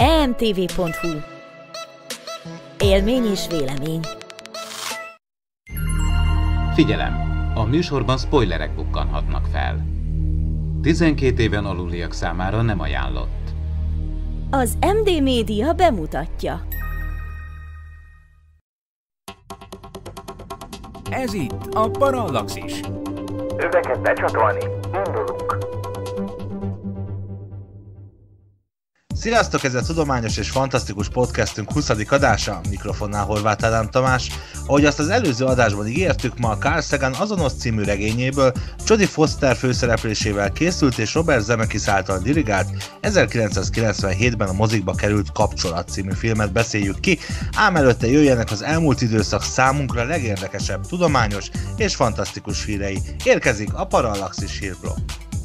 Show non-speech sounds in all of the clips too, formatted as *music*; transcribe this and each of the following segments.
emtv.hu Élmény és vélemény Figyelem! A műsorban spoilerek bukkanhatnak fel. 12 éven aluliak számára nem ajánlott. Az MD Média bemutatja. Ez itt a Parallaxis. Öveket becsatolni. Sziasztok, ez a tudományos és fantasztikus podcastünk 20. adása, mikrofonnál Horváth Ádám Tamás. Ahogy azt az előző adásban ígértük, ma a Carl Sagan azonos című regényéből Jodie Foster főszereplésével készült és Robert Zemeckis által dirigált 1997-ben a mozikba került Kapcsolat című filmet beszéljük ki, ám előtte jöjjenek az elmúlt időszak számunkra legérdekesebb tudományos és fantasztikus hírei. Érkezik a Parallaxis hírblokk.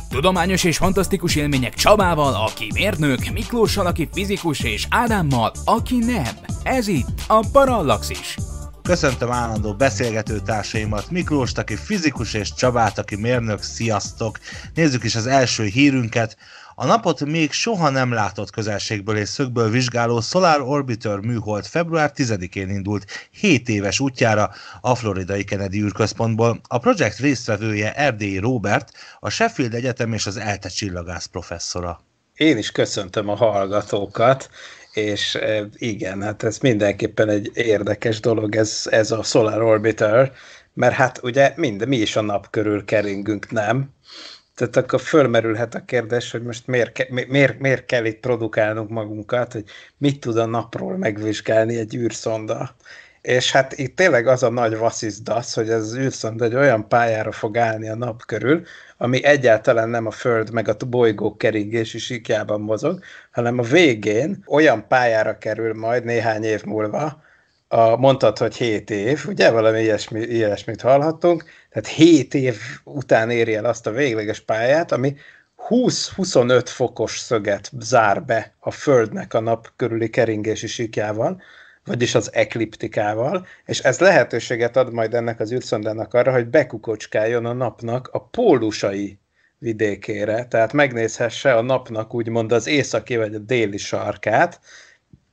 Tudományos és fantasztikus élmények Csabával, aki mérnök, Miklóssal, aki fizikus, és Ádámmal, aki nem. Ez itt a Parallaxis. Köszöntöm állandó beszélgető társaimat, Miklós, aki fizikus, és Csabát, aki mérnök. Sziasztok! Nézzük is az első hírünket. A napot még soha nem látott közelségből és szögből vizsgáló Solar Orbiter műhold február 10-én indult 7 éves útjára a floridai Kennedy űrközpontból. A projekt résztvevője Erdélyi Robert, a Sheffield Egyetem és az ELTE csillagász professzora. Én is köszöntöm a hallgatókat, és e, igen, hát ez mindenképpen egy érdekes dolog, ez, ez a Solar Orbiter, mert hát ugye mind, mi is a nap körül keringünk, nem? tehát akkor fölmerülhet a kérdés, hogy most miért, miért, miért kell itt produkálnunk magunkat, hogy mit tud a napról megvizsgálni egy űrszonda. És hát itt tényleg az a nagy vasszizdasz, hogy ez az űrszonda egy olyan pályára fog állni a nap körül, ami egyáltalán nem a Föld meg a bolygó keringési síkjában mozog, hanem a végén olyan pályára kerül majd néhány év múlva, a, mondtad, hogy 7 év, ugye valami ilyesmi, ilyesmit hallhattunk, tehát 7 év után éri el azt a végleges pályát, ami 20-25 fokos szöget zár be a Földnek a nap körüli keringési síkjával, vagyis az ekliptikával, és ez lehetőséget ad majd ennek az űrszondának arra, hogy bekukocskáljon a napnak a pólusai vidékére, tehát megnézhesse a napnak úgymond az északi vagy a déli sarkát,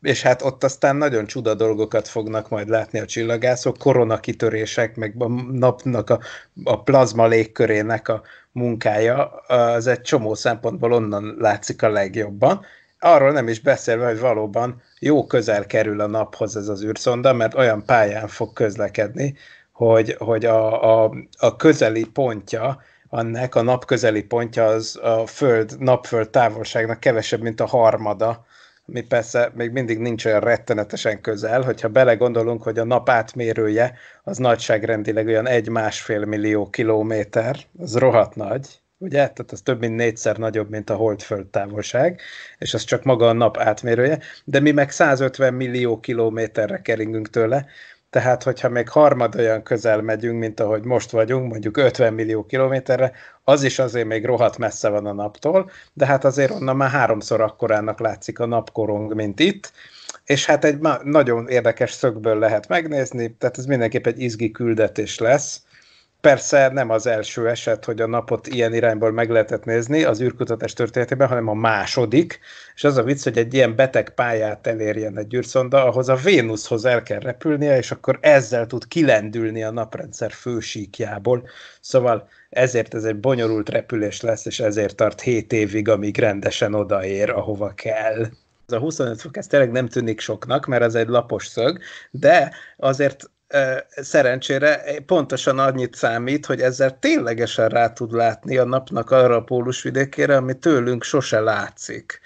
és hát ott aztán nagyon csuda dolgokat fognak majd látni a csillagászok, koronakitörések, meg a napnak a, a plazma légkörének a munkája, az egy csomó szempontból onnan látszik a legjobban. Arról nem is beszélve, hogy valóban jó közel kerül a naphoz ez az űrszonda, mert olyan pályán fog közlekedni, hogy, hogy a, a, a közeli pontja, annak a nap közeli pontja az a föld, napföld távolságnak kevesebb, mint a harmada ami persze még mindig nincs olyan rettenetesen közel, hogyha belegondolunk, hogy a nap átmérője az nagyságrendileg olyan egy-másfél millió kilométer, az rohadt nagy, ugye? Tehát az több mint négyszer nagyobb, mint a holdföld távolság, és az csak maga a nap átmérője, de mi meg 150 millió kilométerre keringünk tőle, tehát hogyha még harmad olyan közel megyünk, mint ahogy most vagyunk, mondjuk 50 millió kilométerre, az is azért még rohadt messze van a naptól, de hát azért onnan már háromszor akkorának látszik a napkorong, mint itt, és hát egy nagyon érdekes szögből lehet megnézni, tehát ez mindenképp egy izgi küldetés lesz, Persze nem az első eset, hogy a napot ilyen irányból meg lehetett nézni az űrkutatás történetében, hanem a második, és az a vicc, hogy egy ilyen beteg pályát elérjen egy űrszonda, ahhoz a Vénuszhoz el kell repülnie, és akkor ezzel tud kilendülni a naprendszer fősíkjából. Szóval ezért ez egy bonyolult repülés lesz, és ezért tart 7 évig, amíg rendesen odaér, ahova kell ez a 25 fok, ez tényleg nem tűnik soknak, mert ez egy lapos szög, de azért szerencsére eh, pontosan annyit számít, hogy ezzel ténylegesen rá tud látni a napnak arra a pólusvidékére, ami tőlünk sose látszik.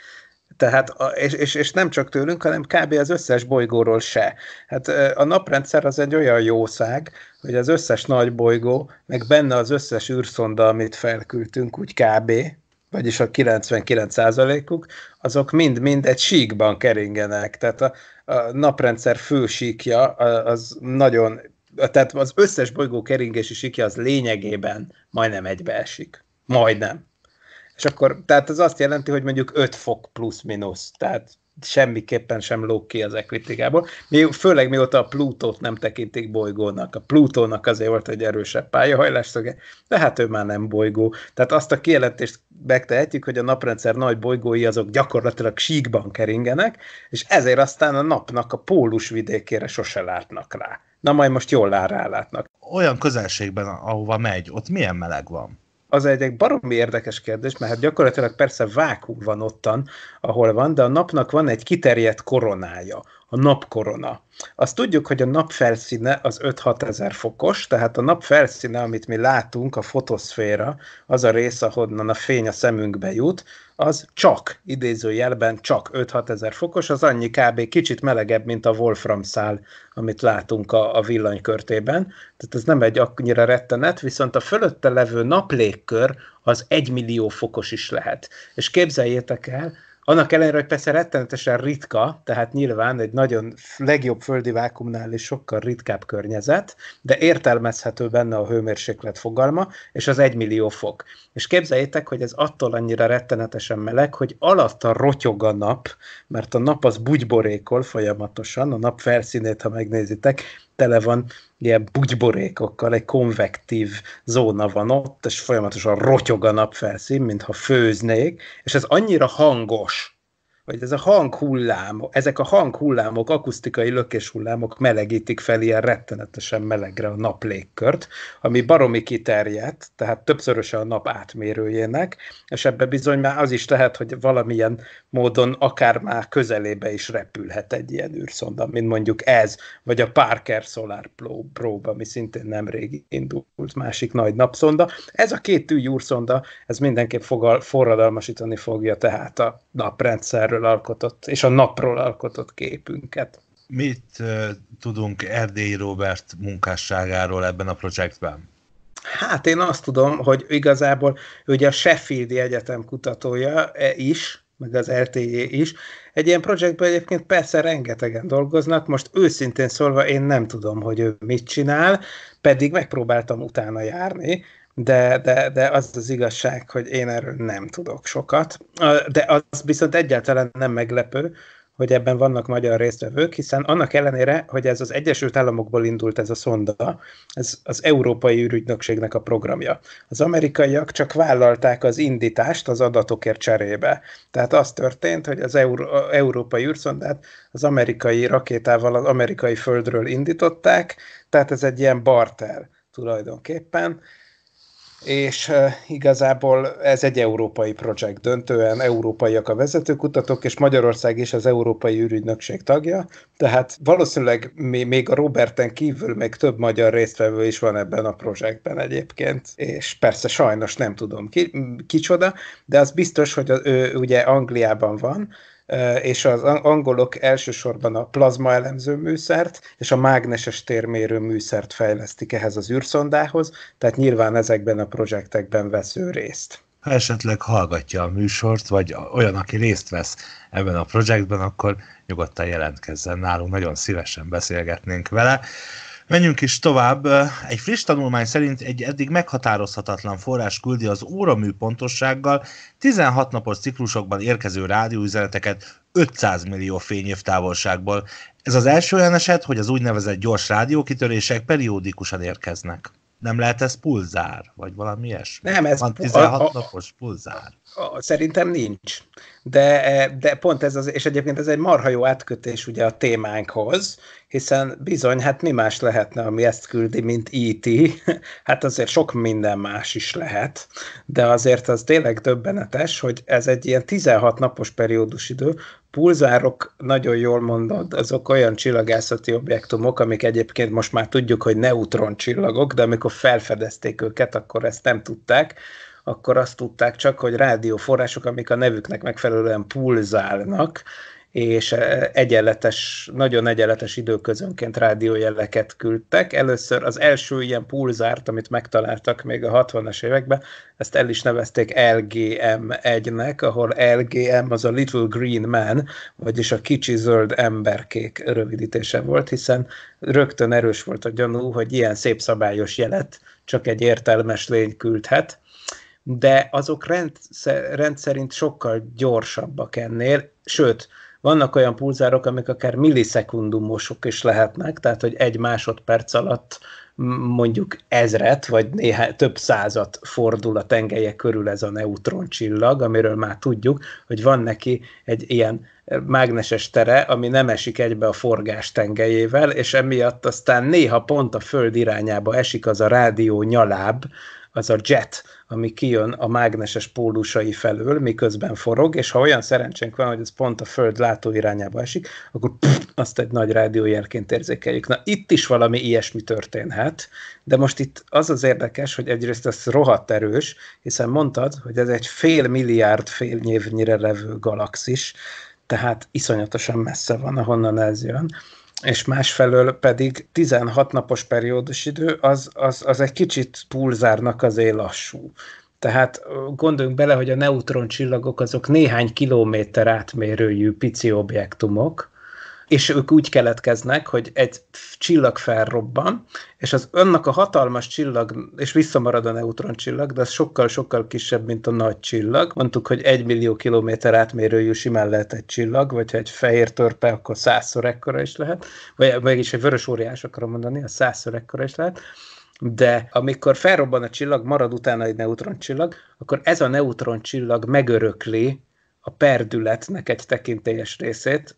Tehát, és, és, és nem csak tőlünk, hanem kb. az összes bolygóról se. Hát a naprendszer az egy olyan jószág, hogy az összes nagy bolygó, meg benne az összes űrszonda, amit felküldtünk, úgy kb., vagyis a 99%-uk, azok mind-mind egy síkban keringenek. Tehát a, a naprendszer fő síkja az nagyon, tehát az összes bolygó keringési síkja az lényegében majdnem egybeesik. Majdnem. És akkor, tehát ez azt jelenti, hogy mondjuk 5 fok plusz-minusz, tehát semmiképpen sem lók ki az equitigából. Főleg mióta a Plutót nem tekintik bolygónak. A Plutónak azért volt egy erősebb pályahajlásszöge, de hát ő már nem bolygó. Tehát azt a kijelentést megtehetjük, hogy a naprendszer nagy bolygói azok gyakorlatilag síkban keringenek, és ezért aztán a napnak a pólus vidékére sose látnak rá. Na majd most jól rálátnak. Olyan közelségben, ahova megy, ott milyen meleg van? az egy egy baromi érdekes kérdés, mert hát gyakorlatilag persze vákum van ottan, ahol van, de a napnak van egy kiterjedt koronája, a napkorona. Azt tudjuk, hogy a nap felszíne az 5-6 ezer fokos, tehát a nap felszíne, amit mi látunk, a fotoszféra, az a rész, ahonnan a fény a szemünkbe jut, az csak, idézőjelben csak 5-6 ezer fokos, az annyi kb. kicsit melegebb, mint a Wolfram szál, amit látunk a, a villanykörtében. Tehát ez nem egy annyira rettenet, viszont a fölötte levő naplékkör az 1 millió fokos is lehet. És képzeljétek el, annak ellenére, hogy persze rettenetesen ritka, tehát nyilván egy nagyon legjobb földi vákumnál is sokkal ritkább környezet, de értelmezhető benne a hőmérséklet fogalma, és az egy millió fok. És képzeljétek, hogy ez attól annyira rettenetesen meleg, hogy alatta rotyog a nap, mert a nap az bugyborékol folyamatosan, a nap felszínét, ha megnézitek, tele van ilyen bugyborékokkal, egy konvektív zóna van ott, és folyamatosan rotyog a napfelszín, mintha főznék, és ez annyira hangos, vagy ez a hanghullám, ezek a hanghullámok, akusztikai lökéshullámok melegítik fel ilyen rettenetesen melegre a légkört, ami baromi kiterjedt, tehát többszöröse a nap átmérőjének, és ebbe bizony már az is lehet, hogy valamilyen módon akár már közelébe is repülhet egy ilyen űrszonda, mint mondjuk ez, vagy a Parker Solar Probe, ami szintén nemrég indult másik nagy napszonda. Ez a két űrszonda, ez mindenképp fogal, forradalmasítani fogja tehát a naprendszerről Erdőről alkotott, és a napról alkotott képünket. Mit uh, tudunk Erdély Robert munkásságáról ebben a projektben? Hát én azt tudom, hogy igazából ugye a Sheffieldi Egyetem kutatója e is, meg az LTE is. Egy ilyen projektben egyébként persze rengetegen dolgoznak, most őszintén szólva én nem tudom, hogy ő mit csinál, pedig megpróbáltam utána járni, de, de, de az az igazság, hogy én erről nem tudok sokat. De az viszont egyáltalán nem meglepő, hogy ebben vannak magyar résztvevők, hiszen annak ellenére, hogy ez az Egyesült Államokból indult ez a szonda, ez az Európai űrügynökségnek a programja. Az amerikaiak csak vállalták az indítást az adatokért cserébe. Tehát az történt, hogy az Euró- Európai űrszondát az amerikai rakétával az amerikai földről indították, tehát ez egy ilyen barter tulajdonképpen és igazából ez egy európai projekt döntően, európaiak a vezetőkutatók, és Magyarország is az Európai űrügynökség tagja, tehát valószínűleg még a Roberten kívül még több magyar résztvevő is van ebben a projektben egyébként, és persze sajnos nem tudom ki, kicsoda, de az biztos, hogy ő ugye Angliában van, és az angolok elsősorban a plazma elemző műszert és a mágneses térmérő műszert fejlesztik ehhez az űrszondához, tehát nyilván ezekben a projektekben vesző részt. Ha esetleg hallgatja a műsort, vagy olyan, aki részt vesz ebben a projektben, akkor nyugodtan jelentkezzen nálunk, nagyon szívesen beszélgetnénk vele. Menjünk is tovább. Egy friss tanulmány szerint egy eddig meghatározhatatlan forrás küldi az óramű pontossággal 16 napos ciklusokban érkező rádióüzeneteket 500 millió fényév távolságból. Ez az első olyan eset, hogy az úgynevezett gyors rádiókitörések periódikusan érkeznek. Nem lehet ez pulzár, vagy valami ilyesmi? Nem, ez Van 16 a, a, napos pulzár. Szerintem nincs. De, e, de pont ez az, és egyébként ez egy marha jó átkötés ugye a témánkhoz, hiszen bizony, hát mi más lehetne, ami ezt küldi, mint IT? E *laughs* hát azért sok minden más is lehet, de azért az tényleg döbbenetes, hogy ez egy ilyen 16 napos periódus idő, pulzárok, nagyon jól mondod, azok olyan csillagászati objektumok, amik egyébként most már tudjuk, hogy neutroncsillagok, de amikor felfedezték őket, akkor ezt nem tudták, akkor azt tudták csak, hogy rádióforrások, amik a nevüknek megfelelően pulzálnak, és e, egyenletes, nagyon egyenletes időközönként rádiójeleket küldtek. Először az első ilyen pulzárt, amit megtaláltak még a 60-as években, ezt el is nevezték LGM1-nek, ahol LGM az a Little Green Man, vagyis a kicsi zöld emberkék rövidítése volt, hiszen rögtön erős volt a gyanú, hogy ilyen szép szabályos jelet csak egy értelmes lény küldhet de azok rendszer, rendszerint sokkal gyorsabbak ennél, sőt, vannak olyan pulzárok, amik akár millisekundumosok is lehetnek, tehát hogy egy másodperc alatt mondjuk ezret, vagy néhány, több százat fordul a tengelye körül ez a neutron csillag, amiről már tudjuk, hogy van neki egy ilyen mágneses tere, ami nem esik egybe a forgás tengelyével, és emiatt aztán néha pont a föld irányába esik az a rádió nyaláb, az a jet, ami kijön a mágneses pólusai felől, miközben forog, és ha olyan szerencsénk van, hogy ez pont a Föld látóirányába esik, akkor pff, azt egy nagy rádiójelként érzékeljük. Na, itt is valami ilyesmi történhet, de most itt az az érdekes, hogy egyrészt ez rohadt erős, hiszen mondtad, hogy ez egy fél milliárd félnyévnyire levő galaxis, tehát iszonyatosan messze van, ahonnan ez jön és másfelől pedig 16 napos periódus idő az, az, az egy kicsit túlzárnak az lassú. Tehát gondoljunk bele, hogy a neutron csillagok azok néhány kilométer átmérőjű pici objektumok, és ők úgy keletkeznek, hogy egy csillag felrobban, és az önnek a hatalmas csillag, és visszamarad a neutron csillag, de az sokkal-sokkal kisebb, mint a nagy csillag. Mondtuk, hogy egy millió kilométer átmérőjű simán lehet egy csillag, vagy ha egy fehér törpe, akkor százszor ekkora is lehet, vagy mégis egy vörös óriás akarom mondani, a százszor ekkora is lehet de amikor felrobban a csillag, marad utána egy csillag, akkor ez a neutron csillag megörökli a perdületnek egy tekintélyes részét,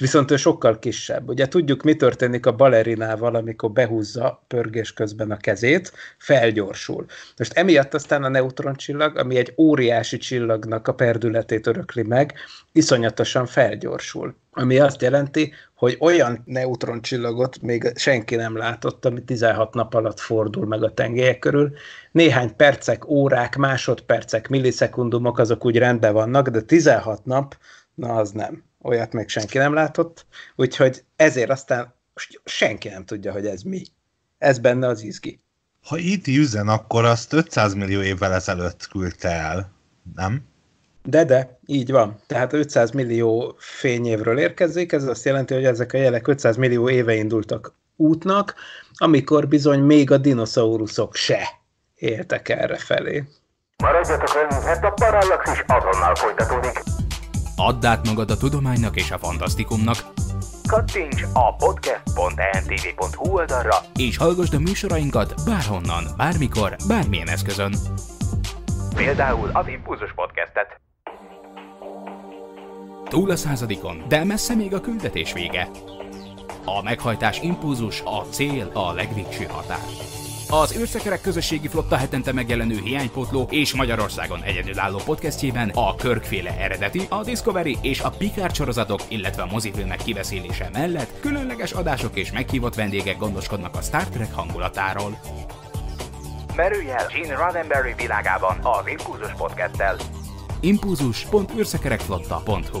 viszont ő sokkal kisebb. Ugye tudjuk, mi történik a balerinával, amikor behúzza pörgés közben a kezét, felgyorsul. Most emiatt aztán a neutroncsillag, ami egy óriási csillagnak a perdületét örökli meg, iszonyatosan felgyorsul. Ami azt jelenti, hogy olyan neutroncsillagot még senki nem látott, ami 16 nap alatt fordul meg a tengelyek körül. Néhány percek, órák, másodpercek, millisekundumok azok úgy rendben vannak, de 16 nap, na az nem olyat még senki nem látott, úgyhogy ezért aztán senki nem tudja, hogy ez mi. Ez benne az izgi. Ha itt e üzen, akkor azt 500 millió évvel ezelőtt küldte el, nem? De, de, így van. Tehát 500 millió fényévről érkezik, ez azt jelenti, hogy ezek a jelek 500 millió éve indultak útnak, amikor bizony még a dinoszauruszok se éltek erre felé. Maradjatok velünk, mert a Parallax is azonnal folytatódik. Add át magad a tudománynak és a fantasztikumnak, Kattints a podcastntvhu e oldalra, és hallgassd a műsorainkat bárhonnan, bármikor, bármilyen eszközön. Például az Impulzus Podcastet. Túl a századikon, de messze még a küldetés vége. A meghajtás impulzus, a cél, a legvégső határ. Az űrszekerek közösségi flotta hetente megjelenő hiánypótló és Magyarországon egyedülálló podcastjében a Körkféle eredeti, a Discovery és a Picard sorozatok, illetve a mozifilmek kiveszélése mellett különleges adások és meghívott vendégek gondoskodnak a Star Trek hangulatáról. Merülj el Gene Roddenberry világában az Impulzus Podcasttel! impulzus.űrszekerekflotta.hu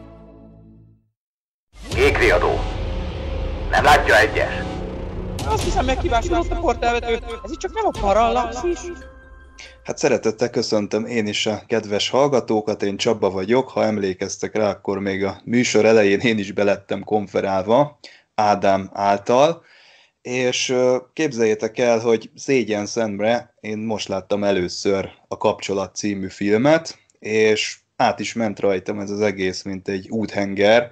Kék Nem látja egyes. Azt hiszem megkívásodott a portálvetőt. Ez itt csak nem a parallaxis. Hát szeretettel köszöntöm én is a kedves hallgatókat, én Csaba vagyok, ha emlékeztek rá, akkor még a műsor elején én is belettem konferálva Ádám által, és képzeljétek el, hogy szégyen szemre én most láttam először a Kapcsolat című filmet, és át is ment rajtam ez az egész, mint egy úthenger,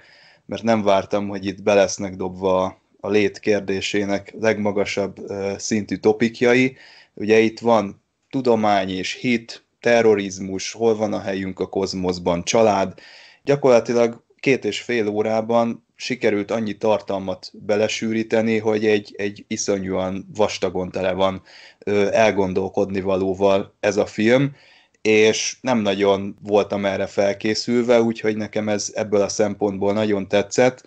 mert nem vártam, hogy itt belesznek dobva a lét kérdésének legmagasabb szintű topikjai. Ugye itt van tudomány és hit, terrorizmus, hol van a helyünk a kozmoszban, család. Gyakorlatilag két és fél órában sikerült annyi tartalmat belesűríteni, hogy egy, egy iszonyúan vastagon tele van elgondolkodni valóval ez a film, és nem nagyon voltam erre felkészülve, úgyhogy nekem ez ebből a szempontból nagyon tetszett.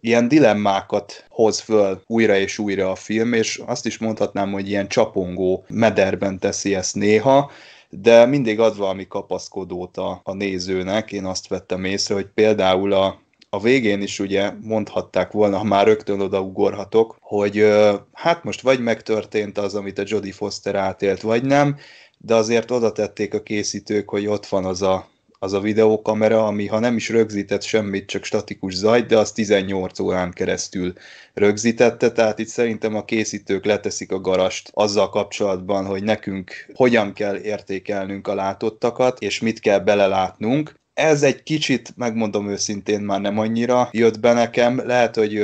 Ilyen dilemmákat hoz föl újra és újra a film, és azt is mondhatnám, hogy ilyen csapongó mederben teszi ezt néha, de mindig ad valami kapaszkodót a, a nézőnek, én azt vettem észre, hogy például a, a végén is ugye mondhatták volna, ha már rögtön odaugorhatok, hogy hát most vagy megtörtént az, amit a Jodie Foster átélt, vagy nem, de azért oda tették a készítők, hogy ott van az a, az a videókamera, ami ha nem is rögzített semmit, csak statikus zajt, de az 18 órán keresztül rögzítette, tehát itt szerintem a készítők leteszik a garast azzal kapcsolatban, hogy nekünk hogyan kell értékelnünk a látottakat, és mit kell belelátnunk. Ez egy kicsit, megmondom őszintén, már nem annyira jött be nekem, lehet, hogy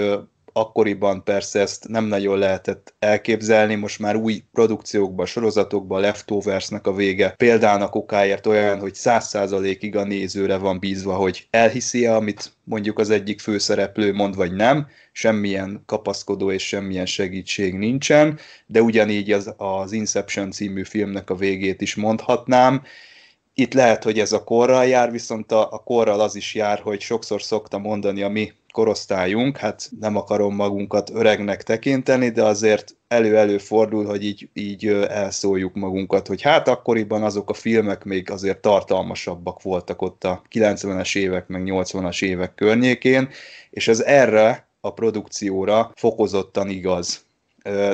akkoriban persze ezt nem nagyon lehetett elképzelni, most már új produkciókban, sorozatokban, leftoversnek a vége. Példának okáért olyan, hogy száz százalékig a nézőre van bízva, hogy elhiszi -e, amit mondjuk az egyik főszereplő mond, vagy nem, semmilyen kapaszkodó és semmilyen segítség nincsen, de ugyanígy az, az Inception című filmnek a végét is mondhatnám, itt lehet, hogy ez a korral jár, viszont a, a korral az is jár, hogy sokszor szokta mondani a mi korosztályunk, hát nem akarom magunkat öregnek tekinteni, de azért elő-elő fordul, hogy így, így elszóljuk magunkat, hogy hát akkoriban azok a filmek még azért tartalmasabbak voltak ott a 90-es évek, meg 80-as évek környékén, és ez erre a produkcióra fokozottan igaz.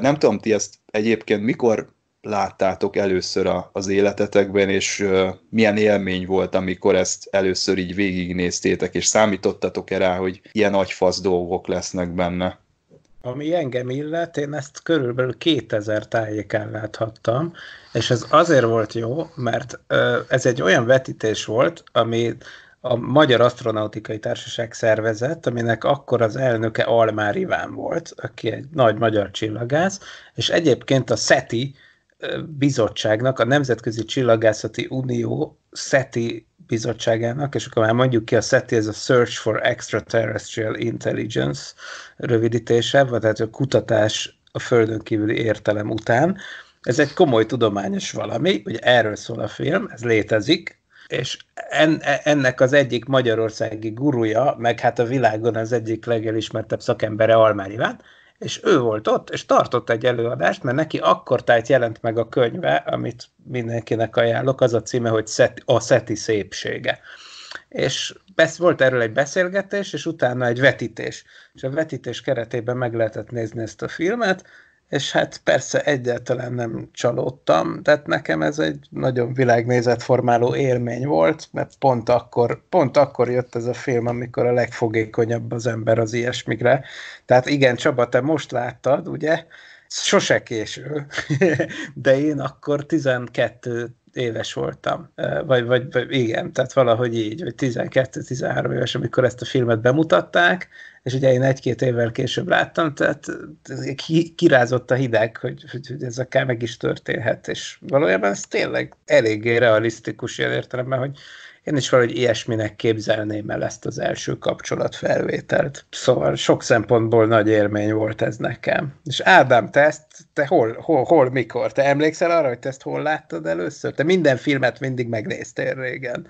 Nem tudom, ti ezt egyébként mikor láttátok először a, az életetekben, és uh, milyen élmény volt, amikor ezt először így végignéztétek, és számítottatok erre, hogy ilyen nagy fasz dolgok lesznek benne? Ami engem illet, én ezt körülbelül 2000 tájéken láthattam, és ez azért volt jó, mert uh, ez egy olyan vetítés volt, ami a Magyar Astronautikai Társaság szervezett, aminek akkor az elnöke Almár Iván volt, aki egy nagy magyar csillagász, és egyébként a SETI, bizottságnak, a Nemzetközi Csillagászati Unió SETI bizottságának, és akkor már mondjuk ki a SETI, ez a Search for Extraterrestrial Intelligence rövidítése, vagy tehát a kutatás a Földön kívüli értelem után. Ez egy komoly tudományos valami, ugye erről szól a film, ez létezik, és en, ennek az egyik magyarországi gurúja, meg hát a világon az egyik legelismertebb szakembere Almár Iván, és ő volt ott, és tartott egy előadást, mert neki akkor tájt jelent meg a könyve, amit mindenkinek ajánlok, az a címe, hogy Szeti, a Szeti szépsége. És besz, volt erről egy beszélgetés, és utána egy vetítés. És a vetítés keretében meg lehetett nézni ezt a filmet, és hát persze egyáltalán nem csalódtam, tehát nekem ez egy nagyon világnézetformáló élmény volt, mert pont akkor, pont akkor jött ez a film, amikor a legfogékonyabb az ember az ilyesmikre. Tehát igen, Csaba, te most láttad, ugye? Sose késő, *laughs* de én akkor 12 éves voltam, vagy, vagy, vagy igen, tehát valahogy így, vagy 12-13 éves, amikor ezt a filmet bemutatták, és ugye én egy-két évvel később láttam, tehát kirázott a hideg, hogy, hogy, ez akár meg is történhet, és valójában ez tényleg eléggé realisztikus ilyen értelemben, hogy én is valahogy ilyesminek képzelném el ezt az első kapcsolatfelvételt. Szóval sok szempontból nagy élmény volt ez nekem. És Ádám, te ezt, te hol, hol, hol mikor? Te emlékszel arra, hogy te ezt hol láttad először? Te minden filmet mindig megnéztél régen.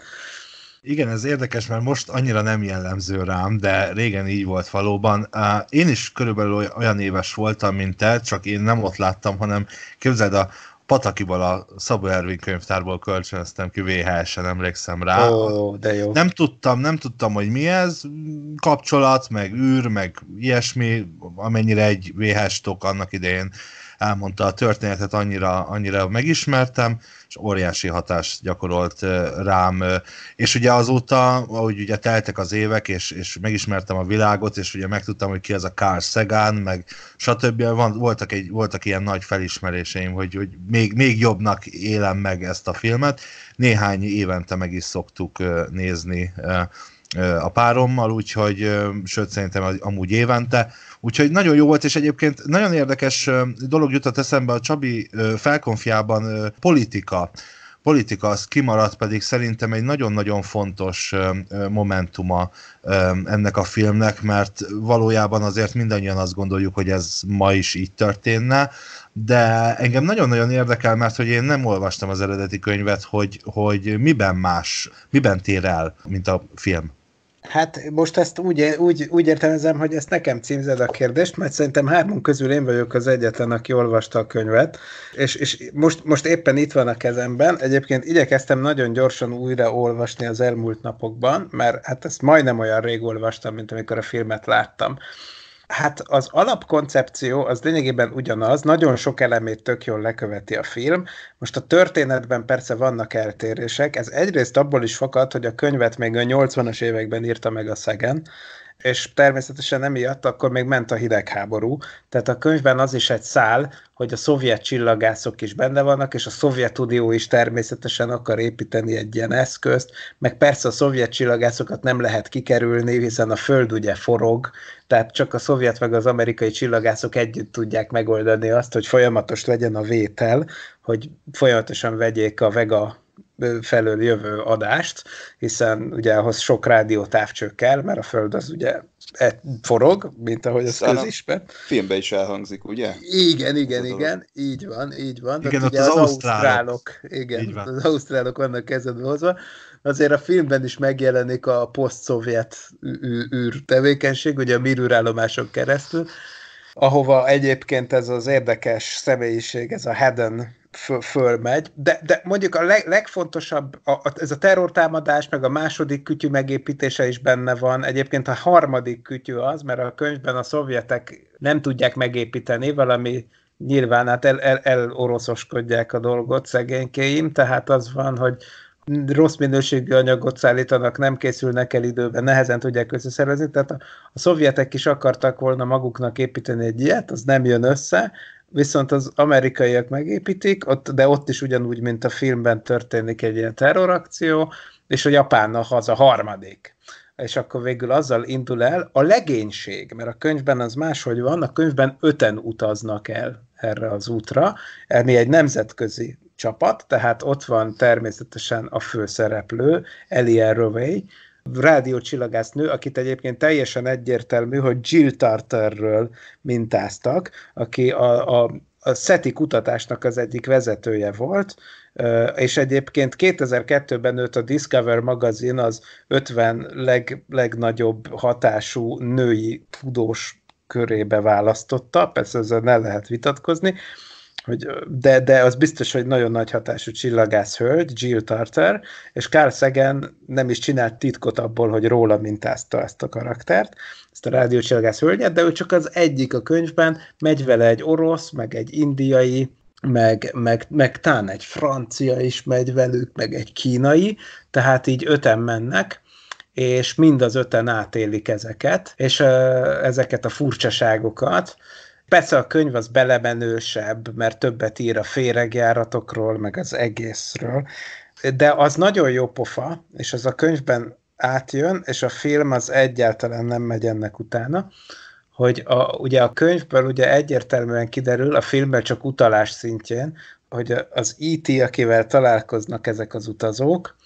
Igen, ez érdekes, mert most annyira nem jellemző rám, de régen így volt valóban. Én is körülbelül olyan éves voltam, mint te, csak én nem ott láttam, hanem képzeld, a, Patakiból a Szabó Ervin könyvtárból kölcsönöztem ki VHS-en, emlékszem rá. Ó, oh, de jó. Nem tudtam, nem tudtam, hogy mi ez, kapcsolat, meg űr, meg ilyesmi, amennyire egy VHS-tok annak idején elmondta a történetet, annyira, annyira megismertem, és óriási hatást gyakorolt rám. És ugye azóta, ahogy ugye teltek az évek, és, és megismertem a világot, és ugye megtudtam, hogy ki az a Carl Sagan, meg stb. Van, voltak, egy, voltak ilyen nagy felismeréseim, hogy, hogy még, még jobbnak élem meg ezt a filmet. Néhány évente meg is szoktuk nézni a párommal, úgyhogy, sőt szerintem amúgy évente, Úgyhogy nagyon jó volt, és egyébként nagyon érdekes dolog jutott eszembe a Csabi felkonfiában politika politika az kimaradt, pedig szerintem egy nagyon-nagyon fontos momentuma ennek a filmnek, mert valójában azért mindannyian azt gondoljuk, hogy ez ma is így történne, de engem nagyon-nagyon érdekel, mert hogy én nem olvastam az eredeti könyvet, hogy, hogy miben más, miben tér el, mint a film. Hát most ezt úgy, úgy, úgy értelmezem, hogy ezt nekem címzed a kérdést, mert szerintem hármunk közül én vagyok az egyetlen, aki olvasta a könyvet, és, és most, most éppen itt van a kezemben. Egyébként igyekeztem nagyon gyorsan újra olvasni az elmúlt napokban, mert hát ezt majdnem olyan rég olvastam, mint amikor a filmet láttam. Hát az alapkoncepció az lényegében ugyanaz, nagyon sok elemét tök jól leköveti a film. Most a történetben persze vannak eltérések, ez egyrészt abból is fakad, hogy a könyvet még a 80-as években írta meg a Szegen, és természetesen emiatt akkor még ment a hidegháború. Tehát a könyvben az is egy szál, hogy a szovjet csillagászok is benne vannak, és a Szovjetunió is természetesen akar építeni egy ilyen eszközt, meg persze a szovjet csillagászokat nem lehet kikerülni, hiszen a Föld ugye forog, tehát csak a szovjet meg az amerikai csillagászok együtt tudják megoldani azt, hogy folyamatos legyen a vétel, hogy folyamatosan vegyék a Vega felől jövő adást, hiszen ugye ahhoz sok rádiótávcső kell, mert a Föld az ugye e- forog, mint ahogy az közismert. Filmben is elhangzik, ugye? Igen, igen, igen, így van, így van. Igen, ott ugye az, az ausztrálok. Igen, van. az ausztrálok vannak kezedbe hozva. Azért a filmben is megjelenik a poszt-szovjet űr tevékenység, ugye a mirűrállomáson keresztül, ahova egyébként ez az érdekes személyiség, ez a Hedden föl, fölmegy, de, de mondjuk a leg, legfontosabb, a, a, ez a terrortámadás, meg a második kütyű megépítése is benne van, egyébként a harmadik kütyű az, mert a könyvben a szovjetek nem tudják megépíteni, valami nyilván hát el, el, eloroszoskodják a dolgot szegénykéim, tehát az van, hogy rossz minőségű anyagot szállítanak, nem készülnek el időben, nehezen tudják összeszervezni, tehát a, a szovjetek is akartak volna maguknak építeni egy ilyet, az nem jön össze, viszont az amerikaiak megépítik, ott, de ott is ugyanúgy, mint a filmben történik egy ilyen terrorakció, és a japánnal az a harmadik. És akkor végül azzal indul el a legénység, mert a könyvben az máshogy van, a könyvben öten utaznak el erre az útra, ami egy nemzetközi csapat, tehát ott van természetesen a főszereplő, Eliel Rovey, nő, akit egyébként teljesen egyértelmű, hogy Jill Tarterről mintáztak, aki a, a, a SETI kutatásnak az egyik vezetője volt, és egyébként 2002-ben őt a Discover magazin az 50 leg, legnagyobb hatású női tudós körébe választotta, persze ezzel ne lehet vitatkozni, hogy, de, de az biztos, hogy nagyon nagy hatású csillagász hölgy, Jill Tarter, és Carl Sagan nem is csinált titkot abból, hogy róla mintázta ezt a karaktert, ezt a rádiócsillagász hölgyet, de ő csak az egyik a könyvben, megy vele egy orosz, meg egy indiai, meg, meg, meg tán egy francia is megy velük, meg egy kínai, tehát így öten mennek, és mind az öten átélik ezeket, és ö, ezeket a furcsaságokat, Persze a könyv az belemenősebb, mert többet ír a féregjáratokról, meg az egészről, de az nagyon jó pofa, és az a könyvben átjön, és a film az egyáltalán nem megy ennek utána, hogy a, ugye a könyvből ugye egyértelműen kiderül, a filmben csak utalás szintjén, hogy az IT, e akivel találkoznak ezek az utazók,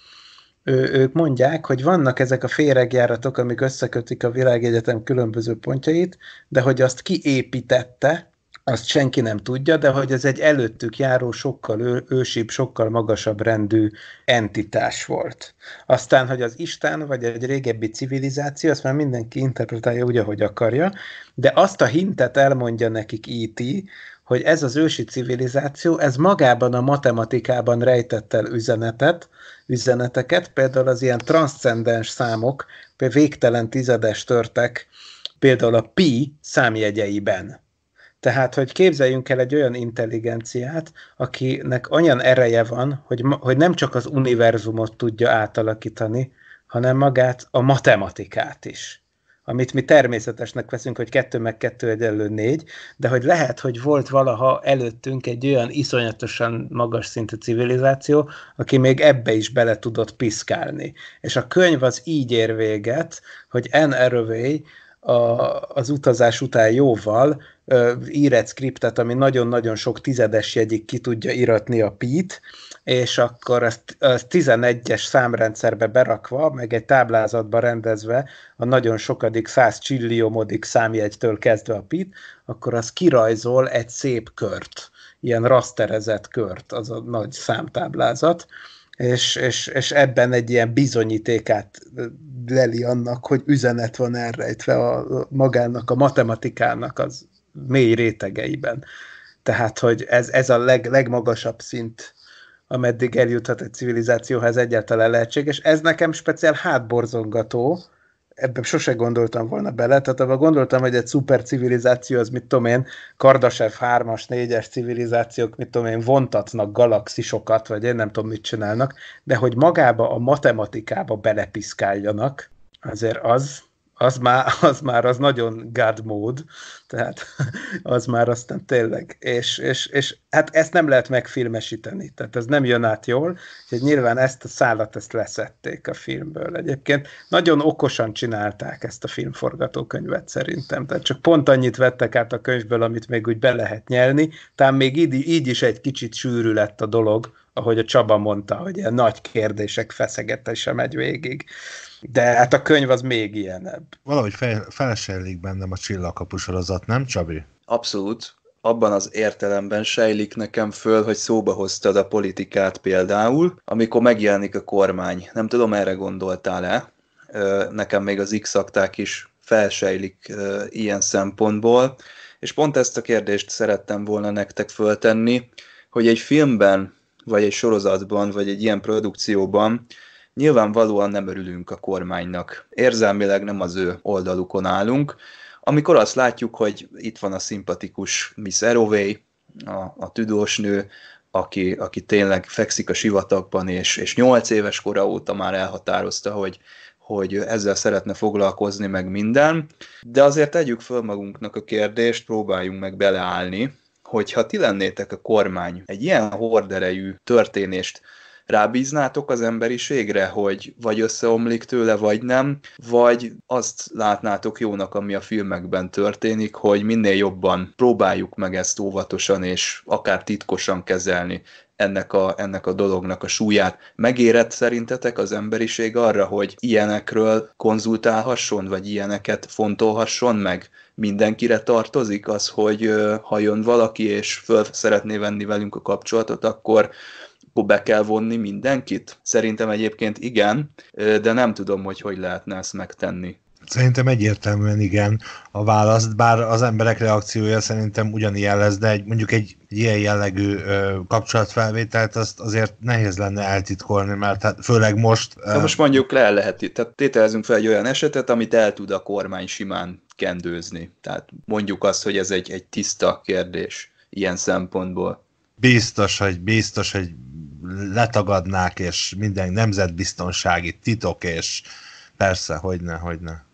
ő, ők mondják, hogy vannak ezek a féregjáratok, amik összekötik a világegyetem különböző pontjait, de hogy azt kiépítette, azt senki nem tudja, de hogy ez egy előttük járó, sokkal ő, ősibb, sokkal magasabb rendű entitás volt. Aztán, hogy az Isten vagy egy régebbi civilizáció, azt már mindenki interpretálja úgy, ahogy akarja, de azt a hintet elmondja nekik íti, e hogy ez az ősi civilizáció, ez magában a matematikában rejtett el üzenetet, üzeneteket, például az ilyen transzcendens számok, például végtelen tizedes törtek, például a pi számjegyeiben. Tehát, hogy képzeljünk el egy olyan intelligenciát, akinek olyan ereje van, hogy, hogy nem csak az univerzumot tudja átalakítani, hanem magát a matematikát is amit mi természetesnek veszünk, hogy kettő meg kettő egyenlő négy, de hogy lehet, hogy volt valaha előttünk egy olyan iszonyatosan magas szintű civilizáció, aki még ebbe is bele tudott piszkálni. És a könyv az így ér véget, hogy Anne Hathaway a, az utazás után jóval írett skriptet, ami nagyon-nagyon sok tizedes jegyig ki tudja iratni a pít, és akkor ezt, ezt 11-es számrendszerbe berakva, meg egy táblázatba rendezve, a nagyon sokadik 100 csilliomodik számjegytől kezdve a pít, akkor az kirajzol egy szép kört, ilyen rasterezett kört, az a nagy számtáblázat, és, és, és ebben egy ilyen bizonyítékát leli annak, hogy üzenet van elrejtve a, magának, a matematikának az mély rétegeiben. Tehát, hogy ez, ez a leg, legmagasabb szint, ameddig eljuthat egy civilizáció, ha ez egyáltalán lehetséges. Ez nekem speciál hátborzongató, ebben sose gondoltam volna bele, tehát abban gondoltam, hogy egy szuper civilizáció az, mit tudom én, Kardashev 3-as, 4-es civilizációk, mit tudom én, vontatnak galaxisokat, vagy én nem tudom, mit csinálnak, de hogy magába a matematikába belepiszkáljanak, azért az az már, az már az nagyon God mód, tehát *laughs* az már aztán tényleg, és, és, és hát ezt nem lehet megfilmesíteni, tehát ez nem jön át jól, hogy nyilván ezt a szállat ezt leszették a filmből egyébként. Nagyon okosan csinálták ezt a filmforgatókönyvet szerintem, tehát csak pont annyit vettek át a könyvből, amit még úgy be lehet nyelni, tehát még így, így is egy kicsit sűrű lett a dolog, ahogy a Csaba mondta, hogy ilyen nagy kérdések feszegetése megy végig. De hát a könyv az még ilyenebb. Valahogy fe- felesellik bennem a csillagkapusorozat, nem Csabi? Abszolút. Abban az értelemben sejlik nekem föl, hogy szóba hoztad a politikát például, amikor megjelenik a kormány. Nem tudom, erre gondoltál-e? Nekem még az x-akták is felsejlik ilyen szempontból, és pont ezt a kérdést szerettem volna nektek föltenni, hogy egy filmben, vagy egy sorozatban, vagy egy ilyen produkcióban Nyilvánvalóan nem örülünk a kormánynak. Érzelmileg nem az ő oldalukon állunk. Amikor azt látjuk, hogy itt van a szimpatikus Miss Arroway, a, a tudós nő, aki, aki tényleg fekszik a sivatagban, és, és 8 éves kora óta már elhatározta, hogy, hogy ezzel szeretne foglalkozni, meg minden. De azért tegyük föl magunknak a kérdést, próbáljunk meg beleállni, hogyha ti lennétek a kormány, egy ilyen horderejű történést rábíznátok az emberiségre, hogy vagy összeomlik tőle, vagy nem, vagy azt látnátok jónak, ami a filmekben történik, hogy minél jobban próbáljuk meg ezt óvatosan és akár titkosan kezelni ennek a, ennek a dolognak a súlyát. Megérett szerintetek az emberiség arra, hogy ilyenekről konzultálhasson, vagy ilyeneket fontolhasson meg? Mindenkire tartozik az, hogy ha jön valaki és föl szeretné venni velünk a kapcsolatot, akkor akkor be kell vonni mindenkit? Szerintem egyébként igen, de nem tudom, hogy hogy lehetne ezt megtenni. Szerintem egyértelműen igen a választ, bár az emberek reakciója szerintem ugyanilyen lesz, de egy, mondjuk egy ilyen jellegű ö, kapcsolatfelvételt azt azért nehéz lenne eltitkolni, mert hát főleg most... Ö... most mondjuk le lehet, tehát tételezünk fel egy olyan esetet, amit el tud a kormány simán kendőzni. Tehát mondjuk azt, hogy ez egy, egy tiszta kérdés ilyen szempontból. Biztos, hogy biztos, hogy letagadnák, és minden nemzetbiztonsági titok, és persze, hogyne, hogyne.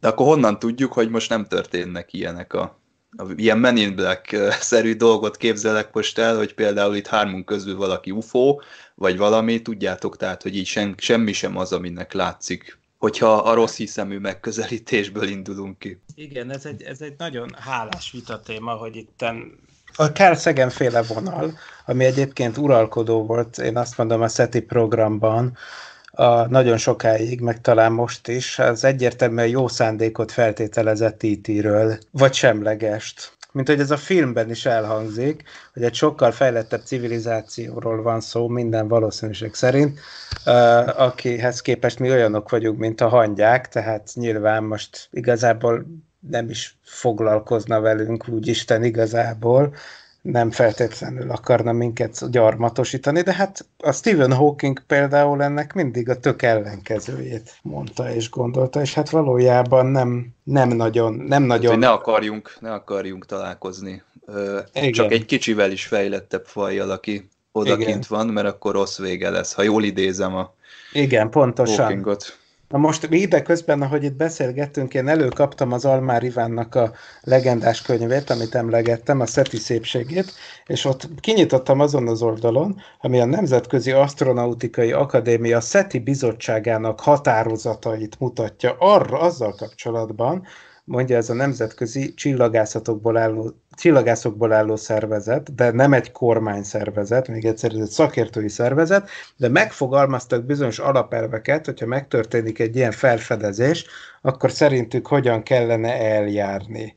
De akkor honnan tudjuk, hogy most nem történnek ilyenek a a, ilyen Men in Black-szerű dolgot képzelek most el, hogy például itt hármunk közül valaki UFO, vagy valami, tudjátok, tehát, hogy így sen, semmi sem az, aminek látszik, hogyha a rossz hiszemű megközelítésből indulunk ki. Igen, ez egy, ez egy nagyon hálás téma, hogy itten a Carl Sagan féle vonal, ami egyébként uralkodó volt, én azt mondom a SETI programban, a, nagyon sokáig, meg talán most is, az egyértelműen jó szándékot feltételezett IT-ről, e vagy semlegest. Mint hogy ez a filmben is elhangzik, hogy egy sokkal fejlettebb civilizációról van szó minden valószínűség szerint, uh, akihez képest mi olyanok vagyunk, mint a hangyák, tehát nyilván most igazából nem is foglalkozna velünk úgy Isten igazából, nem feltétlenül akarna minket gyarmatosítani, de hát a Stephen Hawking például ennek mindig a tök ellenkezőjét mondta és gondolta, és hát valójában nem, nem nagyon... Nem hát, nagyon... Hát, ne akarjunk, ne akarjunk találkozni. Ö, Igen. Csak egy kicsivel is fejlettebb fajjal, aki odakint Igen. van, mert akkor rossz vége lesz, ha jól idézem a Igen, pontosan. Hawkingot. Na most közben, ahogy itt beszélgettünk, én előkaptam az Almár Ivánnak a legendás könyvét, amit emlegettem, a SETI szépségét, és ott kinyitottam azon az oldalon, ami a Nemzetközi Astronautikai Akadémia SETI bizottságának határozatait mutatja arra azzal kapcsolatban, mondja ez a nemzetközi csillagászatokból álló, csillagászokból álló szervezet, de nem egy kormány szervezet, még egyszer ez egy szakértői szervezet, de megfogalmaztak bizonyos alapelveket, hogyha megtörténik egy ilyen felfedezés, akkor szerintük hogyan kellene eljárni.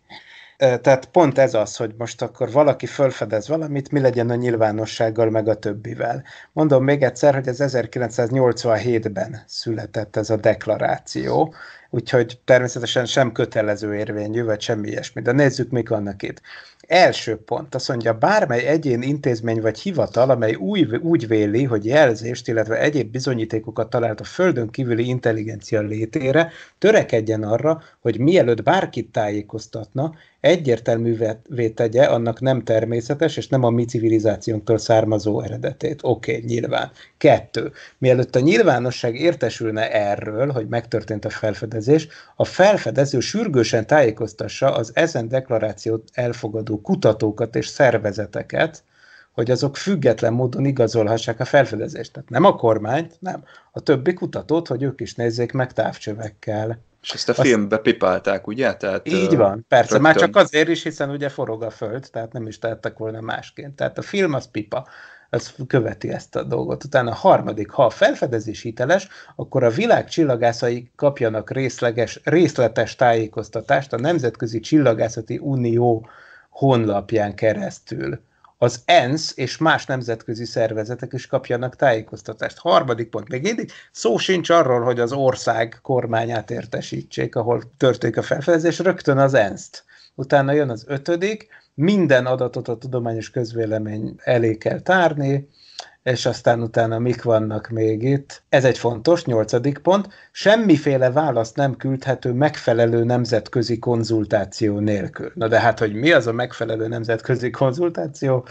Tehát pont ez az, hogy most akkor valaki fölfedez valamit, mi legyen a nyilvánossággal, meg a többivel. Mondom még egyszer, hogy ez 1987-ben született ez a deklaráció, úgyhogy természetesen sem kötelező érvényű, vagy semmi ilyesmi. De nézzük, mik vannak itt. Első pont, azt mondja, bármely egyén intézmény vagy hivatal, amely új, úgy véli, hogy jelzést, illetve egyéb bizonyítékokat talált a földön kívüli intelligencia létére, törekedjen arra, hogy mielőtt bárkit tájékoztatna, egyértelművé tegye annak nem természetes és nem a mi civilizációnktól származó eredetét. Oké, okay, nyilván. Kettő. Mielőtt a nyilvánosság értesülne erről, hogy megtörtént a felfedezés, a felfedező sürgősen tájékoztassa az ezen deklarációt elfogadó kutatókat és szervezeteket, hogy azok független módon igazolhassák a felfedezést. Tehát nem a kormányt, nem. A többi kutatót, hogy ők is nézzék meg távcsövekkel. És ezt a Azt... filmbe pipálták, ugye? Tehát, így van, persze. Rögtön. Már csak azért is, hiszen ugye forog a föld, tehát nem is tettek volna másként. Tehát a film az pipa az követi ezt a dolgot. Utána a harmadik, ha a felfedezés hiteles, akkor a világ csillagászai kapjanak részleges, részletes tájékoztatást a Nemzetközi Csillagászati Unió honlapján keresztül az ENSZ és más nemzetközi szervezetek is kapjanak tájékoztatást. Harmadik pont, még mindig szó sincs arról, hogy az ország kormányát értesítsék, ahol történik a felfedezés, rögtön az ENSZ-t. Utána jön az ötödik, minden adatot a tudományos közvélemény elé kell tárni, és aztán utána mik vannak még itt. Ez egy fontos, nyolcadik pont. Semmiféle választ nem küldhető megfelelő nemzetközi konzultáció nélkül. Na de hát, hogy mi az a megfelelő nemzetközi konzultáció,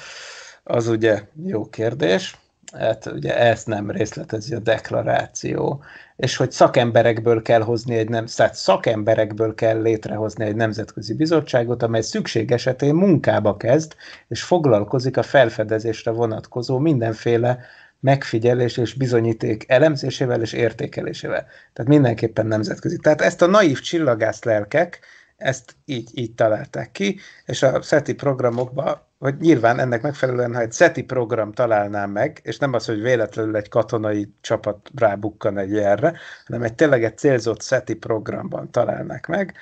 az ugye jó kérdés hát ugye ez nem részletezi a deklaráció, és hogy szakemberekből kell hozni egy nem, tehát szakemberekből kell létrehozni egy nemzetközi bizottságot, amely szükség esetén munkába kezd, és foglalkozik a felfedezésre vonatkozó mindenféle megfigyelés és bizonyíték elemzésével és értékelésével. Tehát mindenképpen nemzetközi. Tehát ezt a naív csillagász lelkek, ezt így, így találták ki, és a SETI programokba hogy nyilván ennek megfelelően, ha egy SETI program találnám meg, és nem az, hogy véletlenül egy katonai csapat rábukkan egy erre, hanem egy tényleg egy célzott SETI programban találnák meg,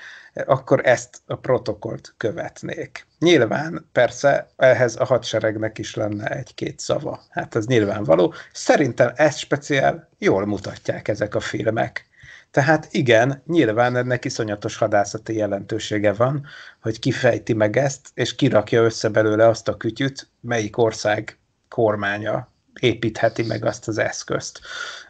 akkor ezt a protokolt követnék. Nyilván persze ehhez a hadseregnek is lenne egy-két szava. Hát ez nyilvánvaló. Szerintem ezt speciál jól mutatják ezek a filmek. Tehát igen, nyilván ennek iszonyatos hadászati jelentősége van, hogy kifejti meg ezt, és kirakja össze belőle azt a kütyüt, melyik ország kormánya építheti meg azt az eszközt,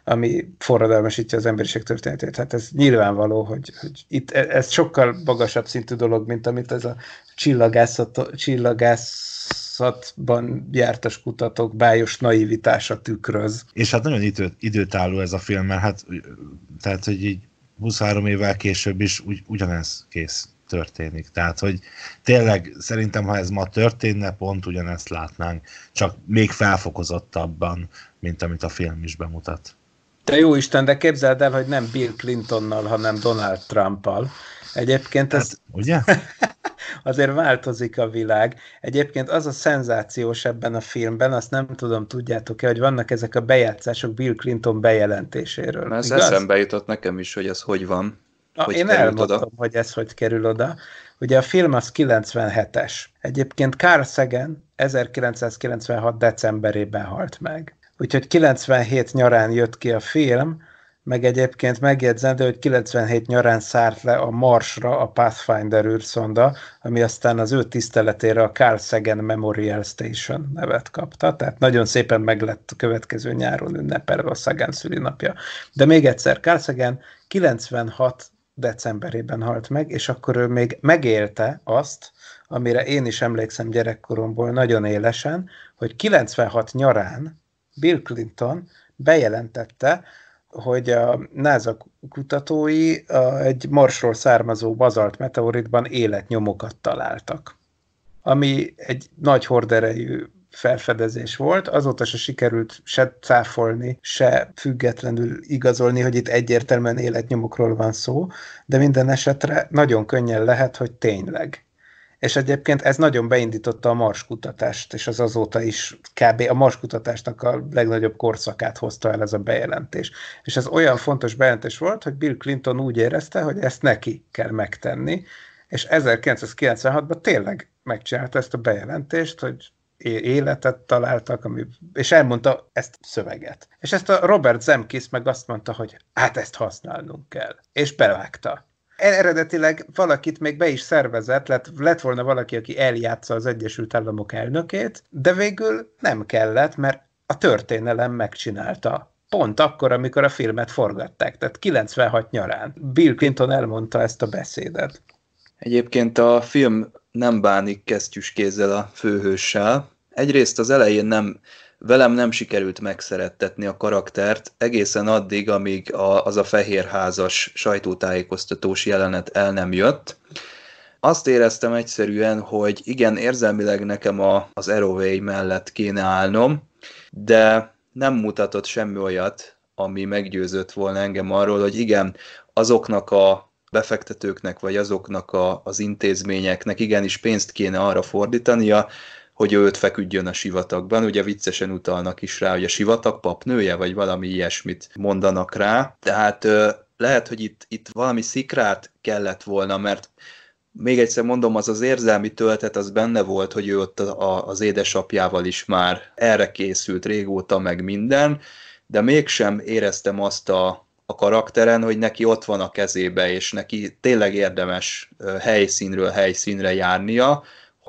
ami forradalmasítja az emberiség történetét. Hát ez nyilvánvaló, hogy, hogy itt e- ez sokkal magasabb szintű dolog, mint amit ez a csillagászat, csillagász borászatban jártas kutatók bájos naivitása tükröz. És hát nagyon idő, időtálló ez a film, mert hát tehát, hogy így 23 évvel később is ugy, ugyanez kész történik. Tehát, hogy tényleg szerintem, ha ez ma történne, pont ugyanezt látnánk, csak még felfokozottabban, mint amit a film is bemutat. Te jó Isten, de képzeld el, hogy nem Bill Clintonnal, hanem Donald Trumpal. Egyébként hát, ez... Ugye? *laughs* azért változik a világ. Egyébként az a szenzációs ebben a filmben, azt nem tudom, tudjátok-e, hogy vannak ezek a bejátszások Bill Clinton bejelentéséről. Ez igaz? eszembe jutott nekem is, hogy ez hogy van. Na, hogy én elmondtam, oda. hogy ez hogy kerül oda. Ugye a film az 97-es. Egyébként Carl Sagan 1996. decemberében halt meg. Úgyhogy 97 nyarán jött ki a film, meg egyébként megjegyzem, de hogy 97 nyarán szárt le a Marsra a Pathfinder űrszonda, ami aztán az ő tiszteletére a Carl Sagan Memorial Station nevet kapta, tehát nagyon szépen meg lett a következő nyáron ünnepelve a Sagan szülinapja. De még egyszer, Carl Sagan 96 decemberében halt meg, és akkor ő még megélte azt, amire én is emlékszem gyerekkoromból nagyon élesen, hogy 96 nyarán Bill Clinton bejelentette, hogy a NASA kutatói egy marsról származó bazalt meteoritban életnyomokat találtak, ami egy nagy horderejű felfedezés volt, azóta se sikerült se cáfolni, se függetlenül igazolni, hogy itt egyértelműen életnyomokról van szó, de minden esetre nagyon könnyen lehet, hogy tényleg és egyébként ez nagyon beindította a Mars kutatást, és az azóta is kb. a Mars kutatásnak a legnagyobb korszakát hozta el ez a bejelentés. És ez olyan fontos bejelentés volt, hogy Bill Clinton úgy érezte, hogy ezt neki kell megtenni, és 1996-ban tényleg megcsinálta ezt a bejelentést, hogy életet találtak, ami, és elmondta ezt szöveget. És ezt a Robert Zemkis meg azt mondta, hogy hát ezt használnunk kell. És belágta. Eredetileg valakit még be is szervezett, lett, lett volna valaki, aki eljátsza az Egyesült Államok elnökét, de végül nem kellett, mert a történelem megcsinálta. Pont akkor, amikor a filmet forgatták, tehát 96 nyarán. Bill Clinton elmondta ezt a beszédet. Egyébként a film nem bánik kesztyűs kézzel a főhőssel. Egyrészt az elején nem velem nem sikerült megszerettetni a karaktert egészen addig, amíg a, az a fehérházas sajtótájékoztatós jelenet el nem jött. Azt éreztem egyszerűen, hogy igen, érzelmileg nekem a, az Eroway mellett kéne állnom, de nem mutatott semmi olyat, ami meggyőzött volna engem arról, hogy igen, azoknak a befektetőknek, vagy azoknak a, az intézményeknek igenis pénzt kéne arra fordítania, hogy őt feküdjön a sivatagban. Ugye viccesen utalnak is rá, hogy a sivatag papnője, vagy valami ilyesmit mondanak rá. Tehát lehet, hogy itt, itt valami szikrát kellett volna, mert még egyszer mondom, az az érzelmi töltet az benne volt, hogy ő ott a, az édesapjával is már erre készült régóta, meg minden, de mégsem éreztem azt a, a karakteren, hogy neki ott van a kezébe, és neki tényleg érdemes helyszínről helyszínre járnia,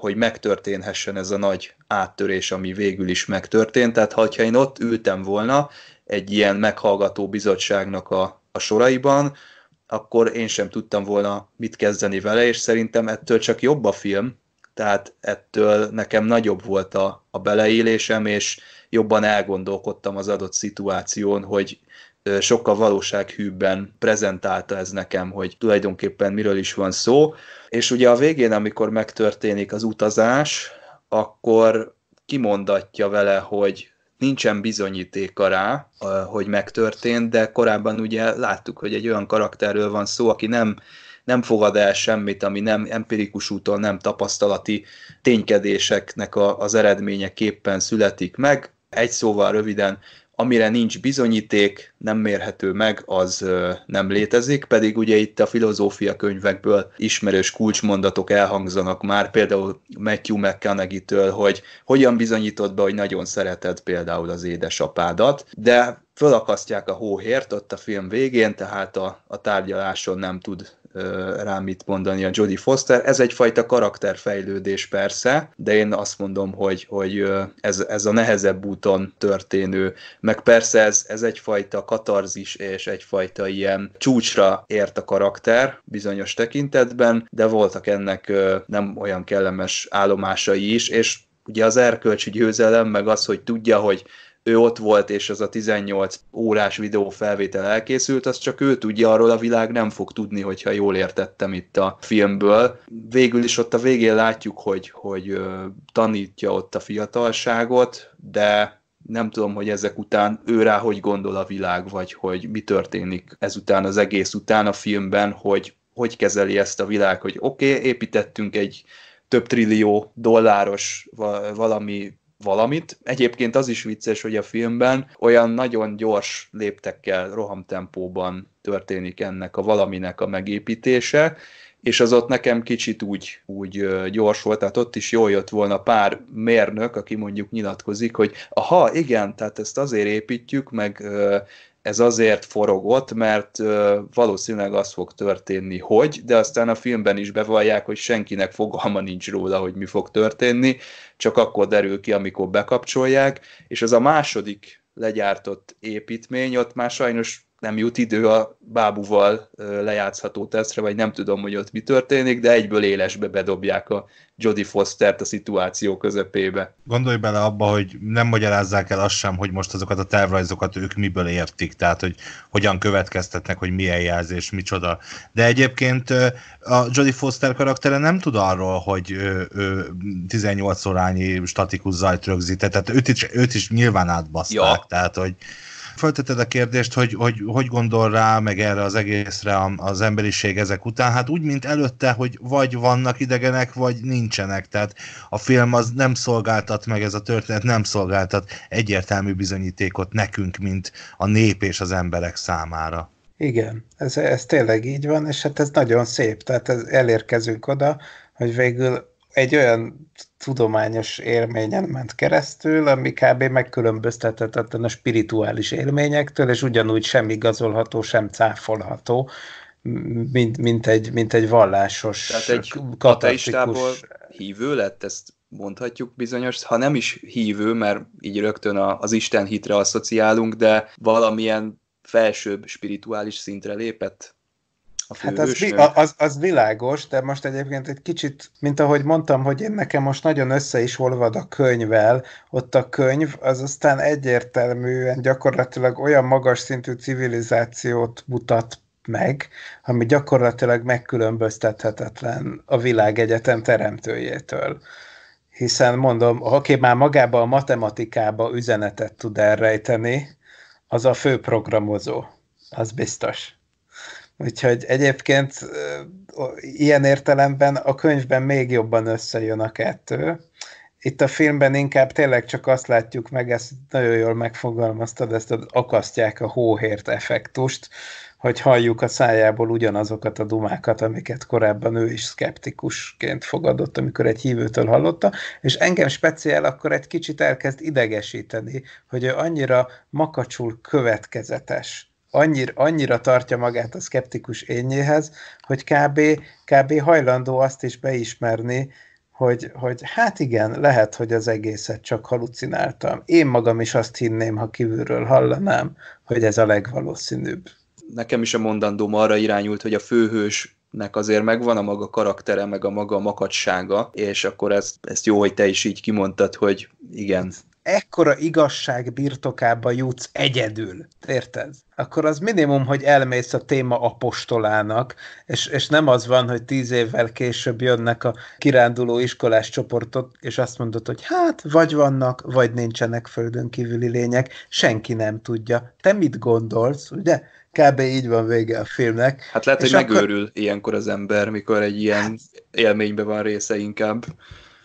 hogy megtörténhessen ez a nagy áttörés, ami végül is megtörtént. Tehát ha én ott ültem volna egy ilyen meghallgató bizottságnak a, a soraiban, akkor én sem tudtam volna mit kezdeni vele, és szerintem ettől csak jobb a film, tehát ettől nekem nagyobb volt a, a beleélésem, és jobban elgondolkodtam az adott szituáción, hogy sokkal valósághűbben prezentálta ez nekem, hogy tulajdonképpen miről is van szó. És ugye a végén, amikor megtörténik az utazás, akkor kimondatja vele, hogy nincsen bizonyítéka rá, hogy megtörtént, de korábban ugye láttuk, hogy egy olyan karakterről van szó, aki nem, nem fogad el semmit, ami nem empirikus úton, nem tapasztalati ténykedéseknek a, az eredményeképpen születik meg. Egy szóval röviden amire nincs bizonyíték, nem mérhető meg, az nem létezik, pedig ugye itt a filozófia könyvekből ismerős kulcsmondatok elhangzanak már, például Matthew McConaughey-től, hogy hogyan bizonyított be, hogy nagyon szereted például az édesapádat, de fölakasztják a hóhért ott a film végén, tehát a, a tárgyaláson nem tud rám mit mondani a Jodie Foster. Ez egyfajta karakterfejlődés persze, de én azt mondom, hogy, hogy ez, ez a nehezebb úton történő, meg persze ez, ez egyfajta katarzis és egyfajta ilyen csúcsra ért a karakter bizonyos tekintetben, de voltak ennek nem olyan kellemes állomásai is, és ugye az erkölcsi győzelem, meg az, hogy tudja, hogy ő ott volt, és az a 18 órás videó felvétel elkészült, az csak ő tudja, arról a világ nem fog tudni, hogyha jól értettem itt a filmből. Végül is ott a végén látjuk, hogy, hogy tanítja ott a fiatalságot, de nem tudom, hogy ezek után ő rá hogy gondol a világ, vagy hogy mi történik ezután az egész után a filmben, hogy hogy kezeli ezt a világ, hogy oké, okay, építettünk egy több trillió dolláros valami valamit. Egyébként az is vicces, hogy a filmben olyan nagyon gyors léptekkel, rohamtempóban történik ennek a valaminek a megépítése, és az ott nekem kicsit úgy, úgy gyors volt, tehát ott is jól jött volna pár mérnök, aki mondjuk nyilatkozik, hogy aha, igen, tehát ezt azért építjük, meg ez azért ott, mert valószínűleg az fog történni, hogy, de aztán a filmben is bevallják, hogy senkinek fogalma nincs róla, hogy mi fog történni, csak akkor derül ki, amikor bekapcsolják, és az a második legyártott építmény, ott már sajnos nem jut idő a bábuval lejátszható tesztre, vagy nem tudom, hogy ott mi történik, de egyből élesbe bedobják a Jodie Fostert a szituáció közepébe. Gondolj bele abba, hogy nem magyarázzák el azt sem, hogy most azokat a tervrajzokat ők miből értik, tehát hogy hogyan következtetnek, hogy milyen jelzés, micsoda. De egyébként a Jodie Foster karaktere nem tud arról, hogy 18 órányi statikus zajt rögzített, tehát őt is, őt is nyilván átbaszták, ja. tehát hogy Fölteted a kérdést, hogy hogy, hogy gondol rá, meg erre az egészre az emberiség ezek után. Hát úgy, mint előtte, hogy vagy vannak idegenek, vagy nincsenek. Tehát a film az nem szolgáltat meg, ez a történet nem szolgáltat egyértelmű bizonyítékot nekünk, mint a nép és az emberek számára. Igen, ez, ez tényleg így van, és hát ez nagyon szép, tehát ez, elérkezünk oda, hogy végül egy olyan tudományos élményen ment keresztül, ami kb. megkülönböztetetetlen a spirituális élményektől, és ugyanúgy sem igazolható, sem cáfolható, mint, mint, egy, mint egy vallásos, Tehát egy katastikus... hívő lett, ezt mondhatjuk bizonyos, ha nem is hívő, mert így rögtön az Isten hitre asszociálunk, de valamilyen felsőbb spirituális szintre lépett? a Hát az, vi- az, az világos, de most egyébként egy kicsit, mint ahogy mondtam, hogy én nekem most nagyon össze is olvad a könyvvel, ott a könyv az aztán egyértelműen gyakorlatilag olyan magas szintű civilizációt mutat meg, ami gyakorlatilag megkülönböztethetetlen a világegyetem teremtőjétől hiszen mondom, aki már magába a matematikába üzenetet tud elrejteni, az a fő programozó, az biztos. Úgyhogy egyébként ilyen értelemben a könyvben még jobban összejön a kettő. Itt a filmben inkább tényleg csak azt látjuk meg, ezt nagyon jól megfogalmaztad, ezt az akasztják a hóhért effektust, hogy halljuk a szájából ugyanazokat a dumákat, amiket korábban ő is szkeptikusként fogadott, amikor egy hívőtől hallotta, és engem speciál akkor egy kicsit elkezd idegesíteni, hogy ő annyira makacsul következetes annyira, annyira tartja magát a szkeptikus énjéhez, hogy kb, kb hajlandó azt is beismerni, hogy, hogy hát igen, lehet, hogy az egészet csak halucináltam. Én magam is azt hinném, ha kívülről hallanám, hogy ez a legvalószínűbb. Nekem is a mondandóm arra irányult, hogy a főhős nek azért megvan a maga karaktere, meg a maga makadsága, és akkor ezt, ezt jó, hogy te is így kimondtad, hogy igen, ekkora igazság birtokába jutsz egyedül, érted? Akkor az minimum, hogy elmész a téma apostolának, és, és nem az van, hogy tíz évvel később jönnek a kiránduló iskolás csoportot, és azt mondod, hogy hát, vagy vannak, vagy nincsenek földön kívüli lények, senki nem tudja. Te mit gondolsz, ugye? Kb. így van vége a filmnek. Hát lehet, és hogy akkor... megőrül ilyenkor az ember, mikor egy ilyen hát... élményben van része inkább.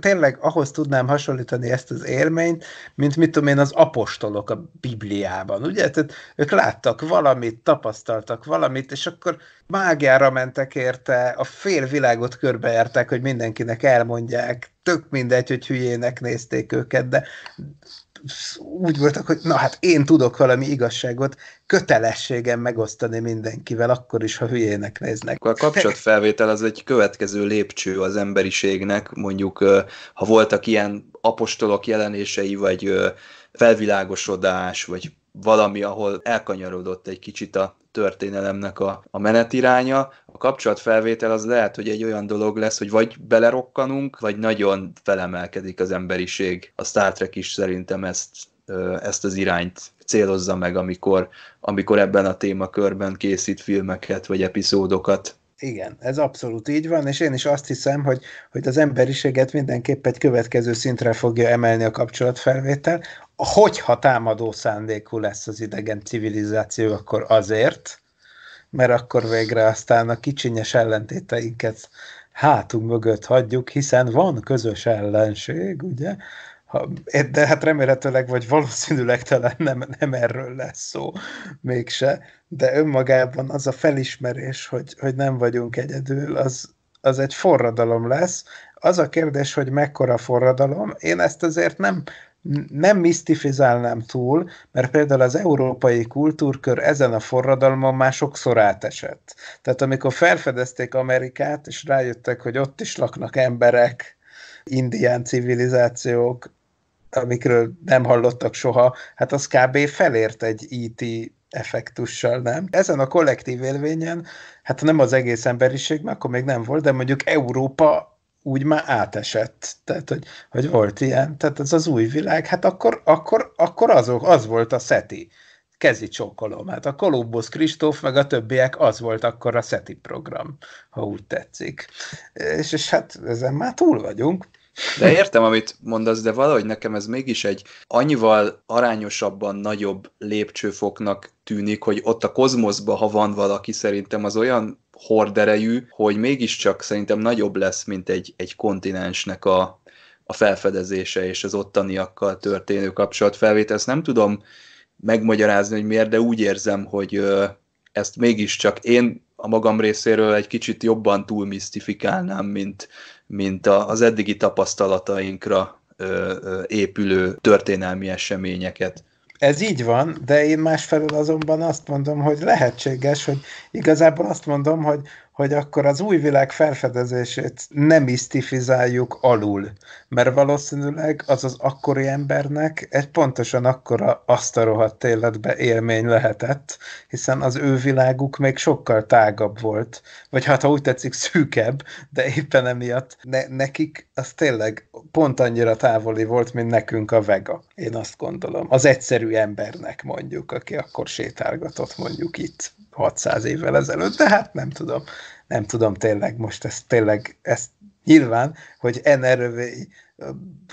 Tényleg ahhoz tudnám hasonlítani ezt az élményt, mint mit tudom én az apostolok a Bibliában, ugye? Tehát ők láttak valamit, tapasztaltak valamit, és akkor mágiára mentek érte, a fél világot körbeértek, hogy mindenkinek elmondják, tök mindegy, hogy hülyének nézték őket, de úgy voltak, hogy na hát én tudok valami igazságot, kötelességem megosztani mindenkivel, akkor is, ha hülyének néznek. A kapcsolatfelvétel az egy következő lépcső az emberiségnek, mondjuk ha voltak ilyen apostolok jelenései, vagy felvilágosodás, vagy valami, ahol elkanyarodott egy kicsit a történelemnek a, a menetiránya. A kapcsolatfelvétel az lehet, hogy egy olyan dolog lesz, hogy vagy belerokkanunk, vagy nagyon felemelkedik az emberiség. A Star Trek is szerintem ezt, ezt az irányt célozza meg, amikor, amikor ebben a témakörben készít filmeket vagy epizódokat igen, ez abszolút így van, és én is azt hiszem, hogy, hogy az emberiséget mindenképp egy következő szintre fogja emelni a kapcsolatfelvétel, hogyha támadó szándékú lesz az idegen civilizáció, akkor azért, mert akkor végre aztán a kicsinyes ellentéteinket hátunk mögött hagyjuk, hiszen van közös ellenség, ugye, ha, eh, de hát remélhetőleg, vagy valószínűleg talán nem, nem erről lesz szó mégse, de önmagában az a felismerés, hogy, hogy nem vagyunk egyedül, az, az egy forradalom lesz. Az a kérdés, hogy mekkora forradalom, én ezt azért nem, nem misztifizálnám túl, mert például az európai kultúrkör ezen a forradalmon már sokszor átesett. Tehát amikor felfedezték Amerikát, és rájöttek, hogy ott is laknak emberek, indián civilizációk, amikről nem hallottak soha, hát az kb. felért egy IT e effektussal, nem? Ezen a kollektív élvényen, hát nem az egész emberiség, mert akkor még nem volt, de mondjuk Európa úgy már átesett, tehát hogy, hogy volt ilyen, tehát ez az új világ, hát akkor, akkor, akkor azok, az volt a SETI, kezi csókolom, hát a Kolumbusz Kristóf meg a többiek, az volt akkor a SETI program, ha úgy tetszik. És, és hát ezen már túl vagyunk. De értem, amit mondasz, de valahogy nekem ez mégis egy annyival arányosabban nagyobb lépcsőfoknak tűnik, hogy ott a kozmoszban, ha van valaki, szerintem az olyan horderejű, hogy mégiscsak szerintem nagyobb lesz, mint egy, egy kontinensnek a, a felfedezése és az ottaniakkal történő kapcsolatfelvétel. Ezt nem tudom megmagyarázni, hogy miért, de úgy érzem, hogy ezt mégiscsak én a magam részéről egy kicsit jobban túlmisztifikálnám, mint, mint az eddigi tapasztalatainkra épülő történelmi eseményeket. Ez így van, de én másfelől azonban azt mondom, hogy lehetséges, hogy igazából azt mondom, hogy hogy akkor az új világ felfedezését nem isztifizáljuk alul, mert valószínűleg az az akkori embernek egy pontosan akkora azt a rohadt életbe élmény lehetett, hiszen az ő világuk még sokkal tágabb volt, vagy hát ha úgy tetszik, szűkebb, de éppen emiatt ne, nekik az tényleg pont annyira távoli volt, mint nekünk a vega, én azt gondolom. Az egyszerű embernek mondjuk, aki akkor sétálgatott mondjuk itt. 600 évvel ezelőtt, de hát nem tudom, nem tudom tényleg most ezt tényleg, ezt nyilván, hogy NRV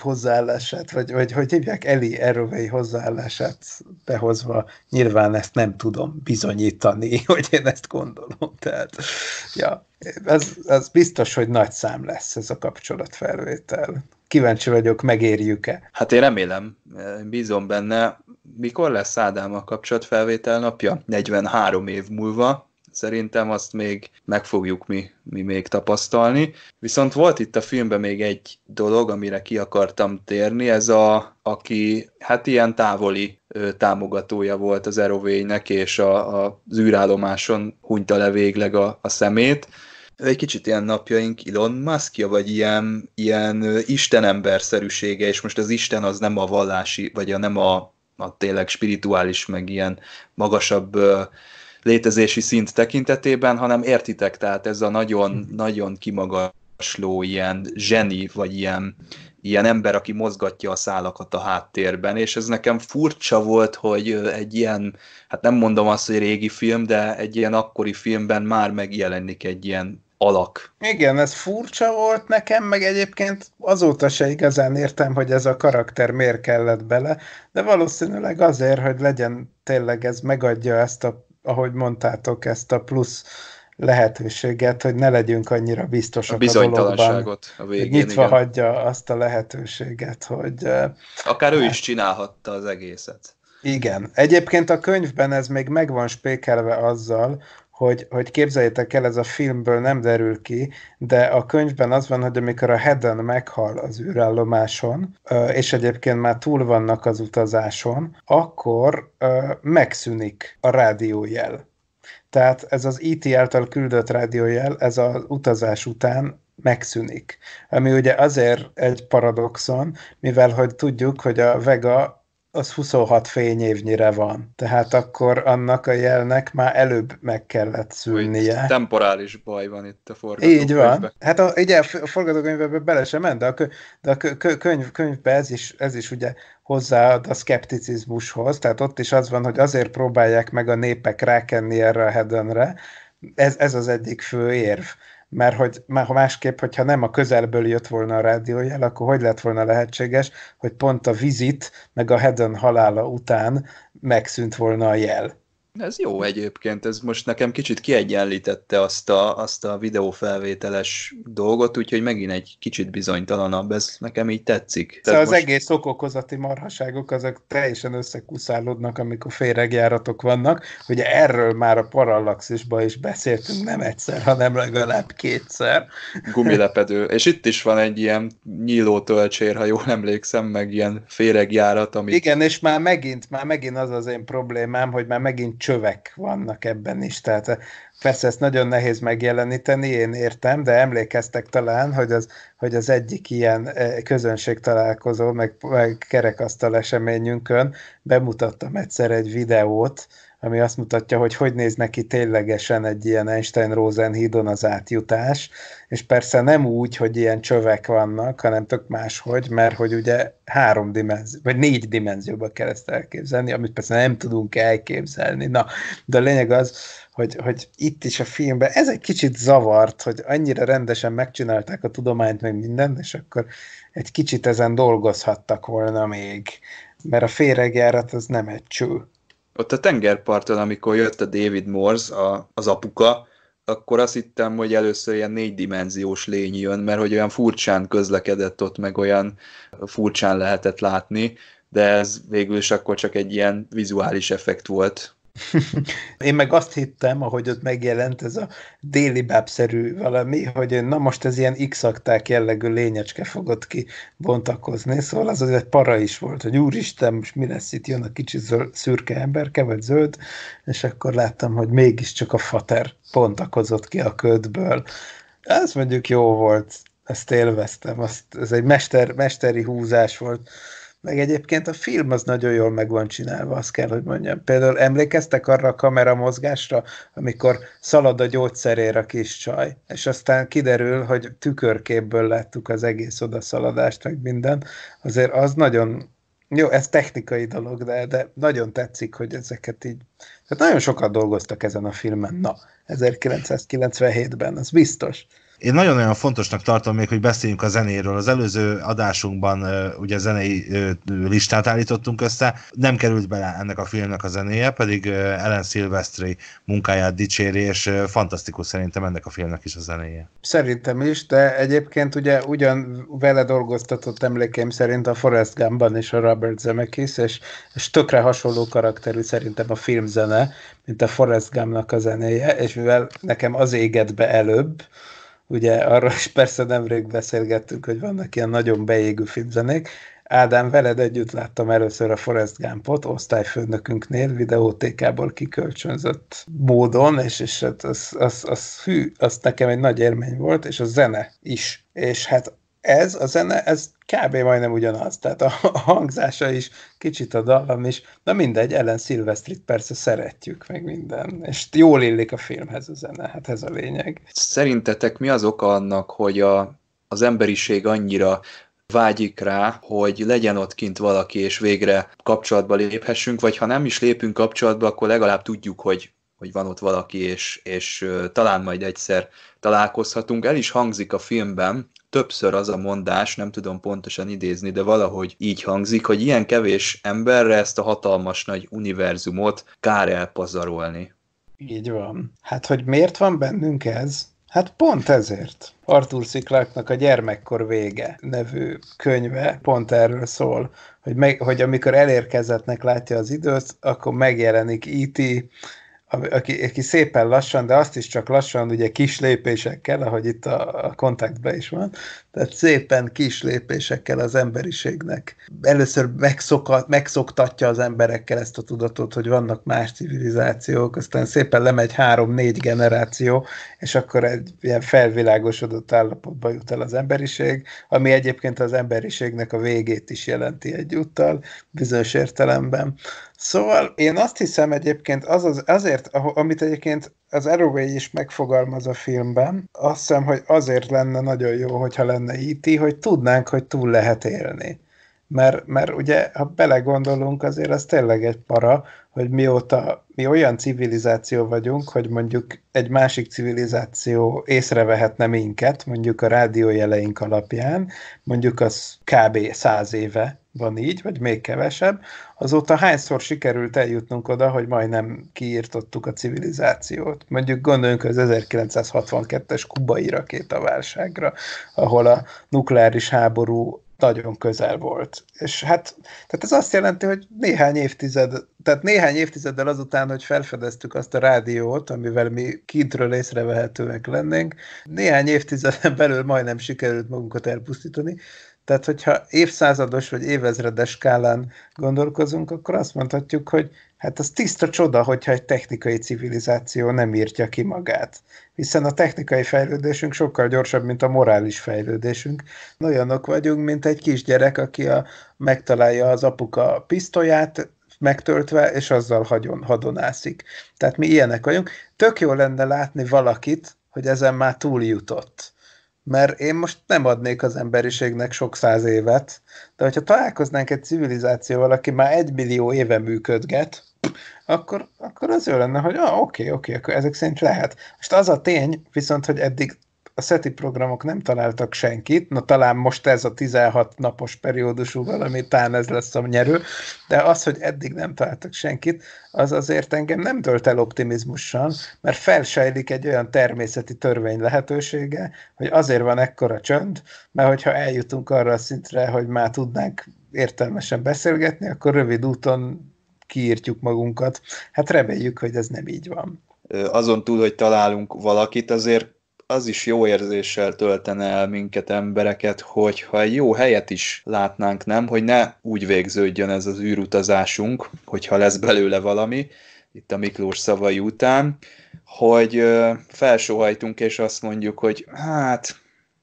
hozzáállását, vagy, vagy hogy hívják, Eli Erovei hozzáállását behozva, nyilván ezt nem tudom bizonyítani, *laughs* hogy én ezt gondolom. Tehát, ja, az, az biztos, hogy nagy szám lesz ez a kapcsolatfelvétel kíváncsi vagyok, megérjük-e. Hát én remélem, bízom benne. Mikor lesz Ádám a kapcsolatfelvétel napja? 43 év múlva, szerintem azt még meg fogjuk mi, mi még tapasztalni. Viszont volt itt a filmben még egy dolog, amire ki akartam térni, ez a, aki hát ilyen távoli ő, támogatója volt az erovénynek, és a, a, az űrállomáson hunyta le végleg a, a szemét egy kicsit ilyen napjaink Elon Muskja, vagy ilyen, ilyen istenemberszerűsége, és most az Isten az nem a vallási, vagy a, nem a, a tényleg spirituális, meg ilyen magasabb létezési szint tekintetében, hanem értitek, tehát ez a nagyon, mm. nagyon kimagasló ilyen zseni, vagy ilyen, ilyen ember, aki mozgatja a szálakat a háttérben, és ez nekem furcsa volt, hogy egy ilyen, hát nem mondom azt, hogy régi film, de egy ilyen akkori filmben már megjelenik egy ilyen alak. Igen, ez furcsa volt nekem, meg egyébként azóta se igazán értem, hogy ez a karakter miért kellett bele, de valószínűleg azért, hogy legyen tényleg ez megadja ezt a, ahogy mondtátok, ezt a plusz lehetőséget, hogy ne legyünk annyira biztosak a bizonytalanságot a, dologban, a végén. Nyitva igen. hagyja azt a lehetőséget, hogy... Akár hát, is csinálhatta az egészet. Igen. Egyébként a könyvben ez még megvan spékelve azzal, hogy, hogy képzeljétek el, ez a filmből nem derül ki, de a könyvben az van, hogy amikor a Hedden meghal az űrállomáson, és egyébként már túl vannak az utazáson, akkor megszűnik a rádiójel. Tehát ez az IT e által küldött rádiójel, ez az utazás után megszűnik. Ami ugye azért egy paradoxon, mivel hogy tudjuk, hogy a Vega az 26 fényévnyire van. Tehát akkor annak a jelnek már előbb meg kellett szülnie. Úgy, temporális baj van itt a forgatókönyvben. Így van. Hát a, ugye a forgatókönyvben bele sem ment, de a, de a könyv, könyvbe ez is, ez is ugye hozzáad a szkepticizmushoz, tehát ott is az van, hogy azért próbálják meg a népek rákenni erre a hedenre, ez, ez az egyik fő érv mert hogy mert ha másképp, hogyha nem a közelből jött volna a rádiójel, akkor hogy lett volna lehetséges, hogy pont a vizit, meg a Hedden halála után megszűnt volna a jel. Ez jó egyébként, ez most nekem kicsit kiegyenlítette azt a, azt a videófelvételes dolgot, úgyhogy megint egy kicsit bizonytalanabb, ez nekem így tetszik. Szóval most... az egész okokozati marhaságok azok teljesen összekuszálódnak, amikor féregjáratok vannak. Ugye erről már a parallaxisban is beszéltünk nem egyszer, hanem legalább kétszer. Gumilepedő. És itt is van egy ilyen nyíló töltsér, ha jól emlékszem, meg ilyen féregjárat, ami... Igen, és már megint, már megint az az én problémám, hogy már megint csövek vannak ebben is, tehát eh, persze ezt nagyon nehéz megjeleníteni, én értem, de emlékeztek talán, hogy az, hogy az egyik ilyen eh, közönség találkozó, meg, meg kerekasztal eseményünkön bemutattam egyszer egy videót, ami azt mutatja, hogy hogy néz neki ténylegesen egy ilyen Einstein-Rosen hídon az átjutás, és persze nem úgy, hogy ilyen csövek vannak, hanem tök máshogy, mert hogy ugye három dimenzió, vagy négy dimenzióba kell ezt elképzelni, amit persze nem tudunk elképzelni. Na, de a lényeg az, hogy, hogy itt is a filmben ez egy kicsit zavart, hogy annyira rendesen megcsinálták a tudományt, meg mindent, és akkor egy kicsit ezen dolgozhattak volna még, mert a féregjárat az nem egy cső ott a tengerparton, amikor jött a David Morse, a, az apuka, akkor azt hittem, hogy először ilyen négydimenziós lény jön, mert hogy olyan furcsán közlekedett ott, meg olyan furcsán lehetett látni, de ez végül is akkor csak egy ilyen vizuális effekt volt. Én meg azt hittem, ahogy ott megjelent ez a déli bábszerű valami, hogy na most ez ilyen x jellegű lényecske fogott ki bontakozni, szóval az azért para is volt, hogy úristen, most mi lesz itt, jön a kicsi zöld, szürke emberke, vagy zöld, és akkor láttam, hogy mégiscsak a fater bontakozott ki a ködből. Ez mondjuk jó volt, ezt élveztem, azt, ez egy mester, mesteri húzás volt meg egyébként a film az nagyon jól meg van csinálva, azt kell, hogy mondjam. Például emlékeztek arra a kamera mozgásra, amikor szalad a gyógyszerér a kis csaj, és aztán kiderül, hogy tükörképből láttuk az egész odaszaladást, meg minden. Azért az nagyon jó, ez technikai dolog, de, de nagyon tetszik, hogy ezeket így... Tehát nagyon sokat dolgoztak ezen a filmen, na, 1997-ben, az biztos. Én nagyon-nagyon fontosnak tartom még, hogy beszéljünk a zenéről. Az előző adásunkban ugye zenei listát állítottunk össze, nem került bele ennek a filmnek a zenéje, pedig Ellen Silvestri munkáját dicséri, és fantasztikus szerintem ennek a filmnek is a zenéje. Szerintem is, de egyébként ugye ugyan vele dolgoztatott emlékeim szerint a Forrest Gumban és a Robert Zemeckis, és, és tökre hasonló karakterű szerintem a filmzene, mint a Forrest Gumpnak a zenéje, és mivel nekem az éget be előbb, ugye arról is persze nemrég beszélgettünk, hogy vannak ilyen nagyon beégű filmzenék, Ádám, veled együtt láttam először a Forrest Gumpot osztályfőnökünknél videótékából kikölcsönzött módon, és, és hát az, az, az, hű, az nekem egy nagy élmény volt, és a zene is. És hát ez a zene, ez kb. majdnem ugyanaz, tehát a, *laughs* hangzása is, kicsit a dallam is, na mindegy, Ellen Silvestrit persze szeretjük, meg minden, és jól illik a filmhez a zene, hát ez a lényeg. Szerintetek mi az oka annak, hogy a, az emberiség annyira vágyik rá, hogy legyen ott kint valaki, és végre kapcsolatba léphessünk, vagy ha nem is lépünk kapcsolatba, akkor legalább tudjuk, hogy hogy van ott valaki, és, és talán majd egyszer találkozhatunk. El is hangzik a filmben, többször az a mondás, nem tudom pontosan idézni, de valahogy így hangzik, hogy ilyen kevés emberre ezt a hatalmas nagy univerzumot kár elpazarolni. Így van. Hát, hogy miért van bennünk ez? Hát pont ezért. Arthur Szikláknak a Gyermekkor vége nevű könyve pont erről szól, hogy, meg, hogy amikor elérkezettnek látja az időt, akkor megjelenik E.T., aki, aki szépen lassan, de azt is csak lassan, ugye kis lépésekkel, ahogy itt a, a kontaktban is van, tehát szépen kis lépésekkel az emberiségnek. Először megszokat, megszoktatja az emberekkel ezt a tudatot, hogy vannak más civilizációk, aztán szépen lemegy három-négy generáció, és akkor egy ilyen felvilágosodott állapotba jut el az emberiség, ami egyébként az emberiségnek a végét is jelenti egyúttal, bizonyos értelemben. Szóval én azt hiszem egyébként az, az azért, amit egyébként az Arroway is megfogalmaz a filmben, azt hiszem, hogy azért lenne nagyon jó, hogyha lenne lenne IT, hogy tudnánk, hogy túl lehet élni mert, mert ugye, ha belegondolunk, azért az tényleg egy para, hogy mióta mi olyan civilizáció vagyunk, hogy mondjuk egy másik civilizáció észrevehetne minket, mondjuk a rádiójeleink alapján, mondjuk az kb. száz éve van így, vagy még kevesebb, azóta hányszor sikerült eljutnunk oda, hogy majdnem kiírtottuk a civilizációt. Mondjuk gondoljunk az 1962-es kubai rakétaválságra, ahol a nukleáris háború nagyon közel volt. És hát, tehát ez azt jelenti, hogy néhány évtized, tehát néhány évtizeddel azután, hogy felfedeztük azt a rádiót, amivel mi kintről észrevehetőek lennénk, néhány évtizeden belül majdnem sikerült magunkat elpusztítani, tehát, hogyha évszázados vagy évezredes skálán gondolkozunk, akkor azt mondhatjuk, hogy Hát az tiszta csoda, hogyha egy technikai civilizáció nem írtja ki magát. Hiszen a technikai fejlődésünk sokkal gyorsabb, mint a morális fejlődésünk. Olyanok vagyunk, mint egy kisgyerek, aki a, megtalálja az apuka pisztolyát, megtöltve, és azzal hagyon, hadonászik. Tehát mi ilyenek vagyunk. Tök jó lenne látni valakit, hogy ezen már túljutott mert én most nem adnék az emberiségnek sok száz évet, de hogyha találkoznánk egy civilizációval, aki már egy millió éve működget, akkor, akkor az ő lenne, hogy ah, oké, oké, akkor ezek szerint lehet. Most az a tény, viszont, hogy eddig a SETI programok nem találtak senkit, na talán most ez a 16 napos periódusú valami, talán ez lesz a nyerő, de az, hogy eddig nem találtak senkit, az azért engem nem tölt el optimizmussal, mert felsejlik egy olyan természeti törvény lehetősége, hogy azért van ekkora csönd, mert hogyha eljutunk arra a szintre, hogy már tudnánk értelmesen beszélgetni, akkor rövid úton kiírtjuk magunkat. Hát reméljük, hogy ez nem így van. Azon túl, hogy találunk valakit, azért az is jó érzéssel töltene el minket embereket, hogyha egy jó helyet is látnánk, nem? Hogy ne úgy végződjön ez az űrutazásunk, hogyha lesz belőle valami, itt a Miklós szavai után, hogy felsóhajtunk, és azt mondjuk, hogy hát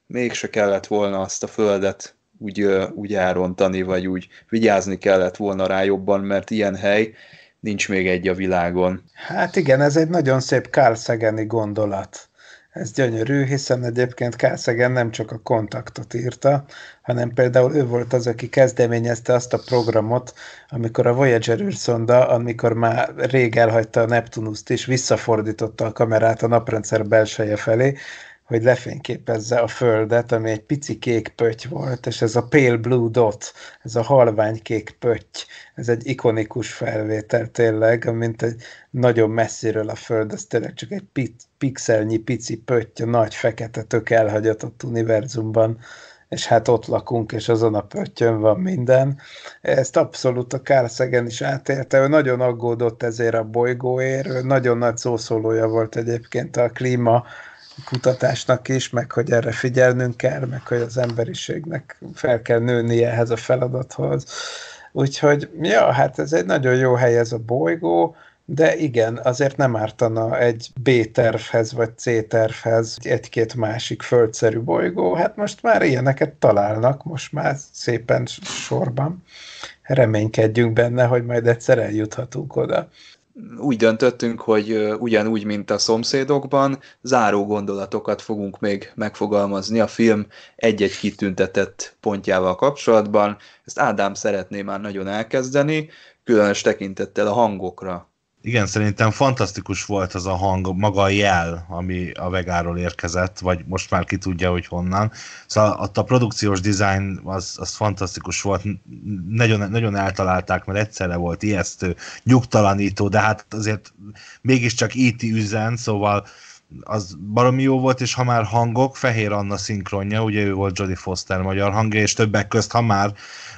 mégse kellett volna azt a földet úgy, úgy elrontani, vagy úgy vigyázni kellett volna rá jobban, mert ilyen hely nincs még egy a világon. Hát igen, ez egy nagyon szép kárszegeni gondolat. Ez gyönyörű, hiszen egyébként Carl nem csak a kontaktot írta, hanem például ő volt az, aki kezdeményezte azt a programot, amikor a Voyager űrszonda, amikor már rég elhagyta a Neptunuszt is, visszafordította a kamerát a naprendszer belseje felé, hogy lefényképezze a földet, ami egy pici kék pötty volt, és ez a pale blue dot, ez a halvány kék pötty, ez egy ikonikus felvétel tényleg, mint egy nagyon messziről a föld, ez tényleg csak egy pixelnyi pici pötty, a nagy fekete tök elhagyatott univerzumban, és hát ott lakunk, és azon a pöttyön van minden. Ezt abszolút a Carl Sagan is átérte, ő nagyon aggódott ezért a bolygóért, ő nagyon nagy szószólója volt egyébként a klíma kutatásnak is, meg hogy erre figyelnünk kell, meg hogy az emberiségnek fel kell nőni ehhez a feladathoz. Úgyhogy, ja, hát ez egy nagyon jó hely ez a bolygó, de igen, azért nem ártana egy B-tervhez vagy C-tervhez egy-két másik földszerű bolygó. Hát most már ilyeneket találnak, most már szépen sorban. Reménykedjünk benne, hogy majd egyszer eljuthatunk oda úgy döntöttünk, hogy ugyanúgy, mint a szomszédokban, záró gondolatokat fogunk még megfogalmazni a film egy-egy kitüntetett pontjával kapcsolatban. Ezt Ádám szeretné már nagyon elkezdeni, különös tekintettel a hangokra. Igen, szerintem fantasztikus volt az a hang, maga a jel, ami a Vegáról érkezett, vagy most már ki tudja, hogy honnan. Szóval ott a produkciós design az, az fantasztikus volt, nagyon, nagyon eltalálták, mert egyszerre volt ijesztő, nyugtalanító, de hát azért mégiscsak íti e üzen, szóval az baromi jó volt, és ha már hangok, Fehér Anna szinkronja, ugye ő volt Jodie Foster magyar hangja, és többek közt, ha már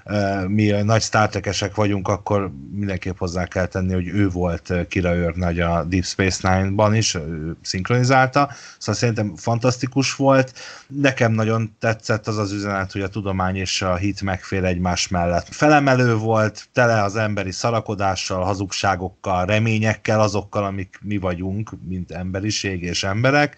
uh, mi nagy sztártekesek vagyunk, akkor mindenképp hozzá kell tenni, hogy ő volt Kira őrnagy a Deep Space Nine-ban is, ő szinkronizálta, szóval szerintem fantasztikus volt. Nekem nagyon tetszett az az üzenet, hogy a tudomány és a hit megfér egymás mellett. Felemelő volt, tele az emberi szarakodással, hazugságokkal, reményekkel, azokkal, amik mi vagyunk, mint emberiség és emberek.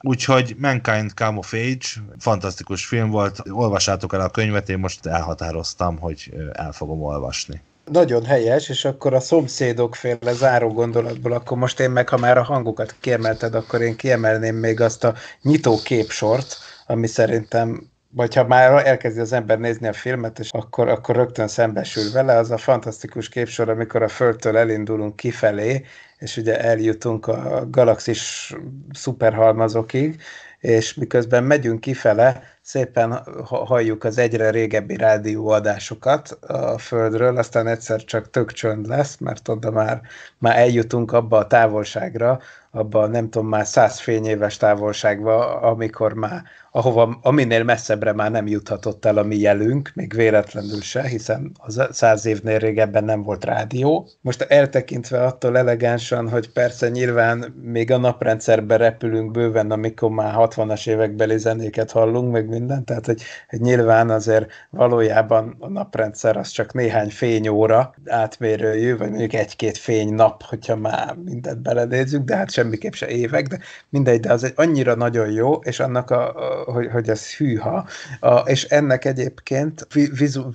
Úgyhogy Mankind Come of Age, fantasztikus film volt, olvasátok el a könyvet, én most elhatároztam, hogy el fogom olvasni nagyon helyes, és akkor a szomszédok féle záró gondolatból, akkor most én meg, ha már a hangokat kiemelted, akkor én kiemelném még azt a nyitó képsort, ami szerintem vagy ha már elkezdi az ember nézni a filmet, és akkor, akkor rögtön szembesül vele, az a fantasztikus képsor, amikor a Földtől elindulunk kifelé, és ugye eljutunk a galaxis szuperhalmazokig, és miközben megyünk kifele, szépen halljuk az egyre régebbi rádióadásokat a Földről, aztán egyszer csak tök csönd lesz, mert oda már, már eljutunk abba a távolságra, abba nem tudom, már száz fényéves távolságba, amikor már, ahova, aminél messzebbre már nem juthatott el a mi jelünk, még véletlenül se, hiszen az száz évnél régebben nem volt rádió. Most eltekintve attól elegánsan, hogy persze nyilván még a naprendszerbe repülünk bőven, amikor már 60-as évekbeli zenéket hallunk, meg minden, tehát hogy, hogy nyilván azért valójában a naprendszer az csak néhány fényóra átmérőjű, vagy mondjuk egy-két fény nap, hogyha már mindent belenézzük, de hát semmiképp se évek, de mindegy, de az egy annyira nagyon jó, és annak, a, a hogy, hogy ez hűha, a, és ennek egyébként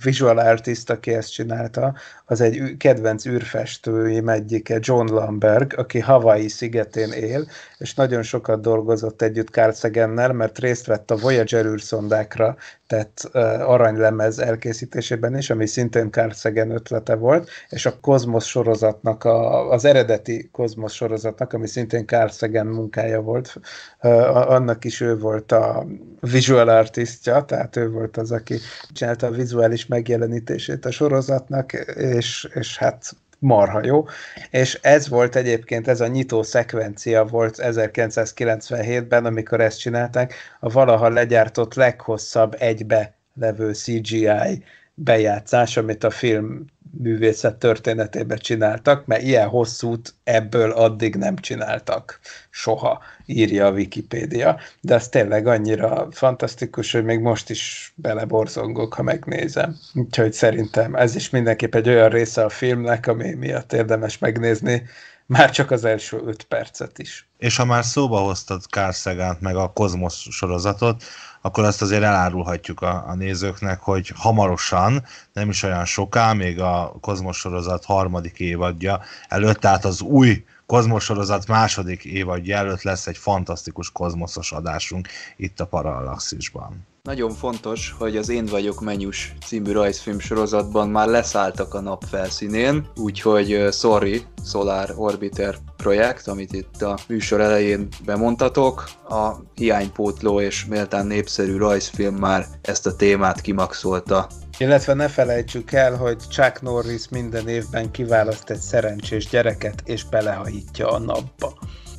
visual artist, aki ezt csinálta, az egy kedvenc űrfestőim egyike, John Lamberg, aki Hawaii szigetén él, és nagyon sokat dolgozott együtt Carl mert részt vett a Voyager űrszó szondákra tett uh, aranylemez elkészítésében is, ami szintén Carl Sagan ötlete volt, és a Kozmos sorozatnak, a, az eredeti Kozmos sorozatnak, ami szintén Carl Sagan munkája volt, uh, annak is ő volt a visual artistja, tehát ő volt az, aki csinálta a vizuális megjelenítését a sorozatnak, és, és hát marha jó. És ez volt egyébként, ez a nyitó szekvencia volt 1997-ben, amikor ezt csinálták, a valaha legyártott leghosszabb egybe levő CGI bejátszás, amit a film művészet történetében csináltak, mert ilyen hosszút ebből addig nem csináltak soha, írja a Wikipédia. De ez tényleg annyira fantasztikus, hogy még most is beleborzongok, ha megnézem. Úgyhogy szerintem ez is mindenképp egy olyan része a filmnek, ami miatt érdemes megnézni, már csak az első öt percet is. És ha már szóba hoztad Carl meg a Kozmos sorozatot, akkor azt azért elárulhatjuk a, a nézőknek, hogy hamarosan, nem is olyan soká, még a Kozmos sorozat harmadik évadja előtt, tehát az új Kozmos sorozat második évadja előtt lesz egy fantasztikus kozmoszos adásunk itt a Parallaxisban. Nagyon fontos, hogy az Én vagyok menyus című rajzfilm sorozatban már leszálltak a nap felszínén, úgyhogy sorry, Solar Orbiter projekt, amit itt a műsor elején bemondtatok. A hiánypótló és méltán népszerű rajzfilm már ezt a témát kimaxolta. Illetve ne felejtsük el, hogy Chuck Norris minden évben kiválaszt egy szerencsés gyereket, és belehajítja a napba.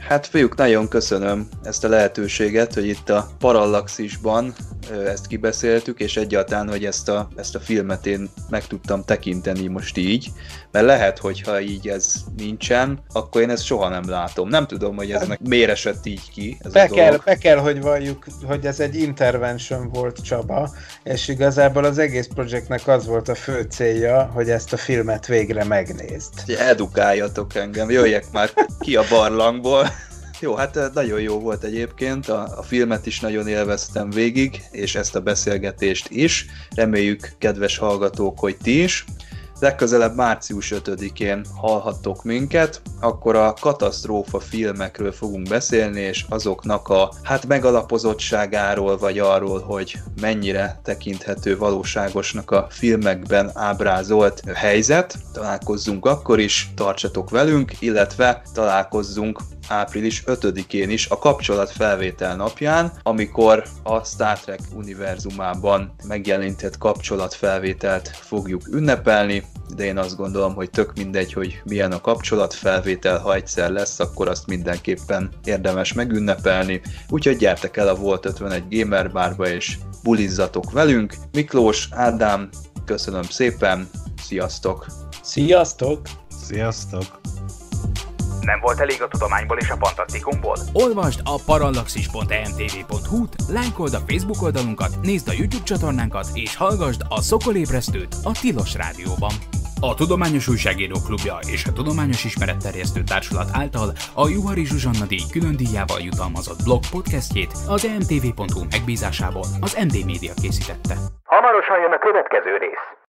Hát fiúk, nagyon köszönöm ezt a lehetőséget, hogy itt a Parallaxisban ezt kibeszéltük, és egyáltalán, hogy ezt a, ezt a filmet én meg tudtam tekinteni most így, mert lehet, hogyha így ez nincsen, akkor én ezt soha nem látom. Nem tudom, hogy eznek miért esett így ki ez be a kell, dolog. Be kell, hogy valljuk, hogy ez egy intervention volt Csaba, és igazából az egész projektnek az volt a fő célja, hogy ezt a filmet végre megnézd. Edukáljatok engem, jöjjek már ki a barlangból. Jó, hát eh, nagyon jó volt egyébként, a, a filmet is nagyon élveztem végig, és ezt a beszélgetést is. Reméljük, kedves hallgatók, hogy ti is. Legközelebb március 5-én hallhattok minket, akkor a katasztrófa filmekről fogunk beszélni, és azoknak a hát megalapozottságáról, vagy arról, hogy mennyire tekinthető valóságosnak a filmekben ábrázolt helyzet. Találkozzunk akkor is, tartsatok velünk, illetve találkozzunk április 5-én is a kapcsolatfelvétel napján, amikor a Star Trek univerzumában megjelentett kapcsolatfelvételt fogjuk ünnepelni, de én azt gondolom, hogy tök mindegy, hogy milyen a kapcsolatfelvétel, ha egyszer lesz, akkor azt mindenképpen érdemes megünnepelni. Úgyhogy gyertek el a Volt 51 Gamer Barba és bulizzatok velünk. Miklós, Ádám, köszönöm szépen, sziasztok! Sziasztok! Sziasztok! Nem volt elég a tudományból és a fantasztikumból? Olvasd a parallaxismtvhu t lájkold a Facebook oldalunkat, nézd a YouTube csatornánkat, és hallgassd a Szokolébresztőt a Tilos Rádióban. A Tudományos Újságíró Klubja és a Tudományos Ismeretterjesztő Társulat által a Juhari Zsuzsanna díj külön díjával jutalmazott blog podcastjét az mtv.hu megbízásából az MD Media készítette. Hamarosan jön a következő rész.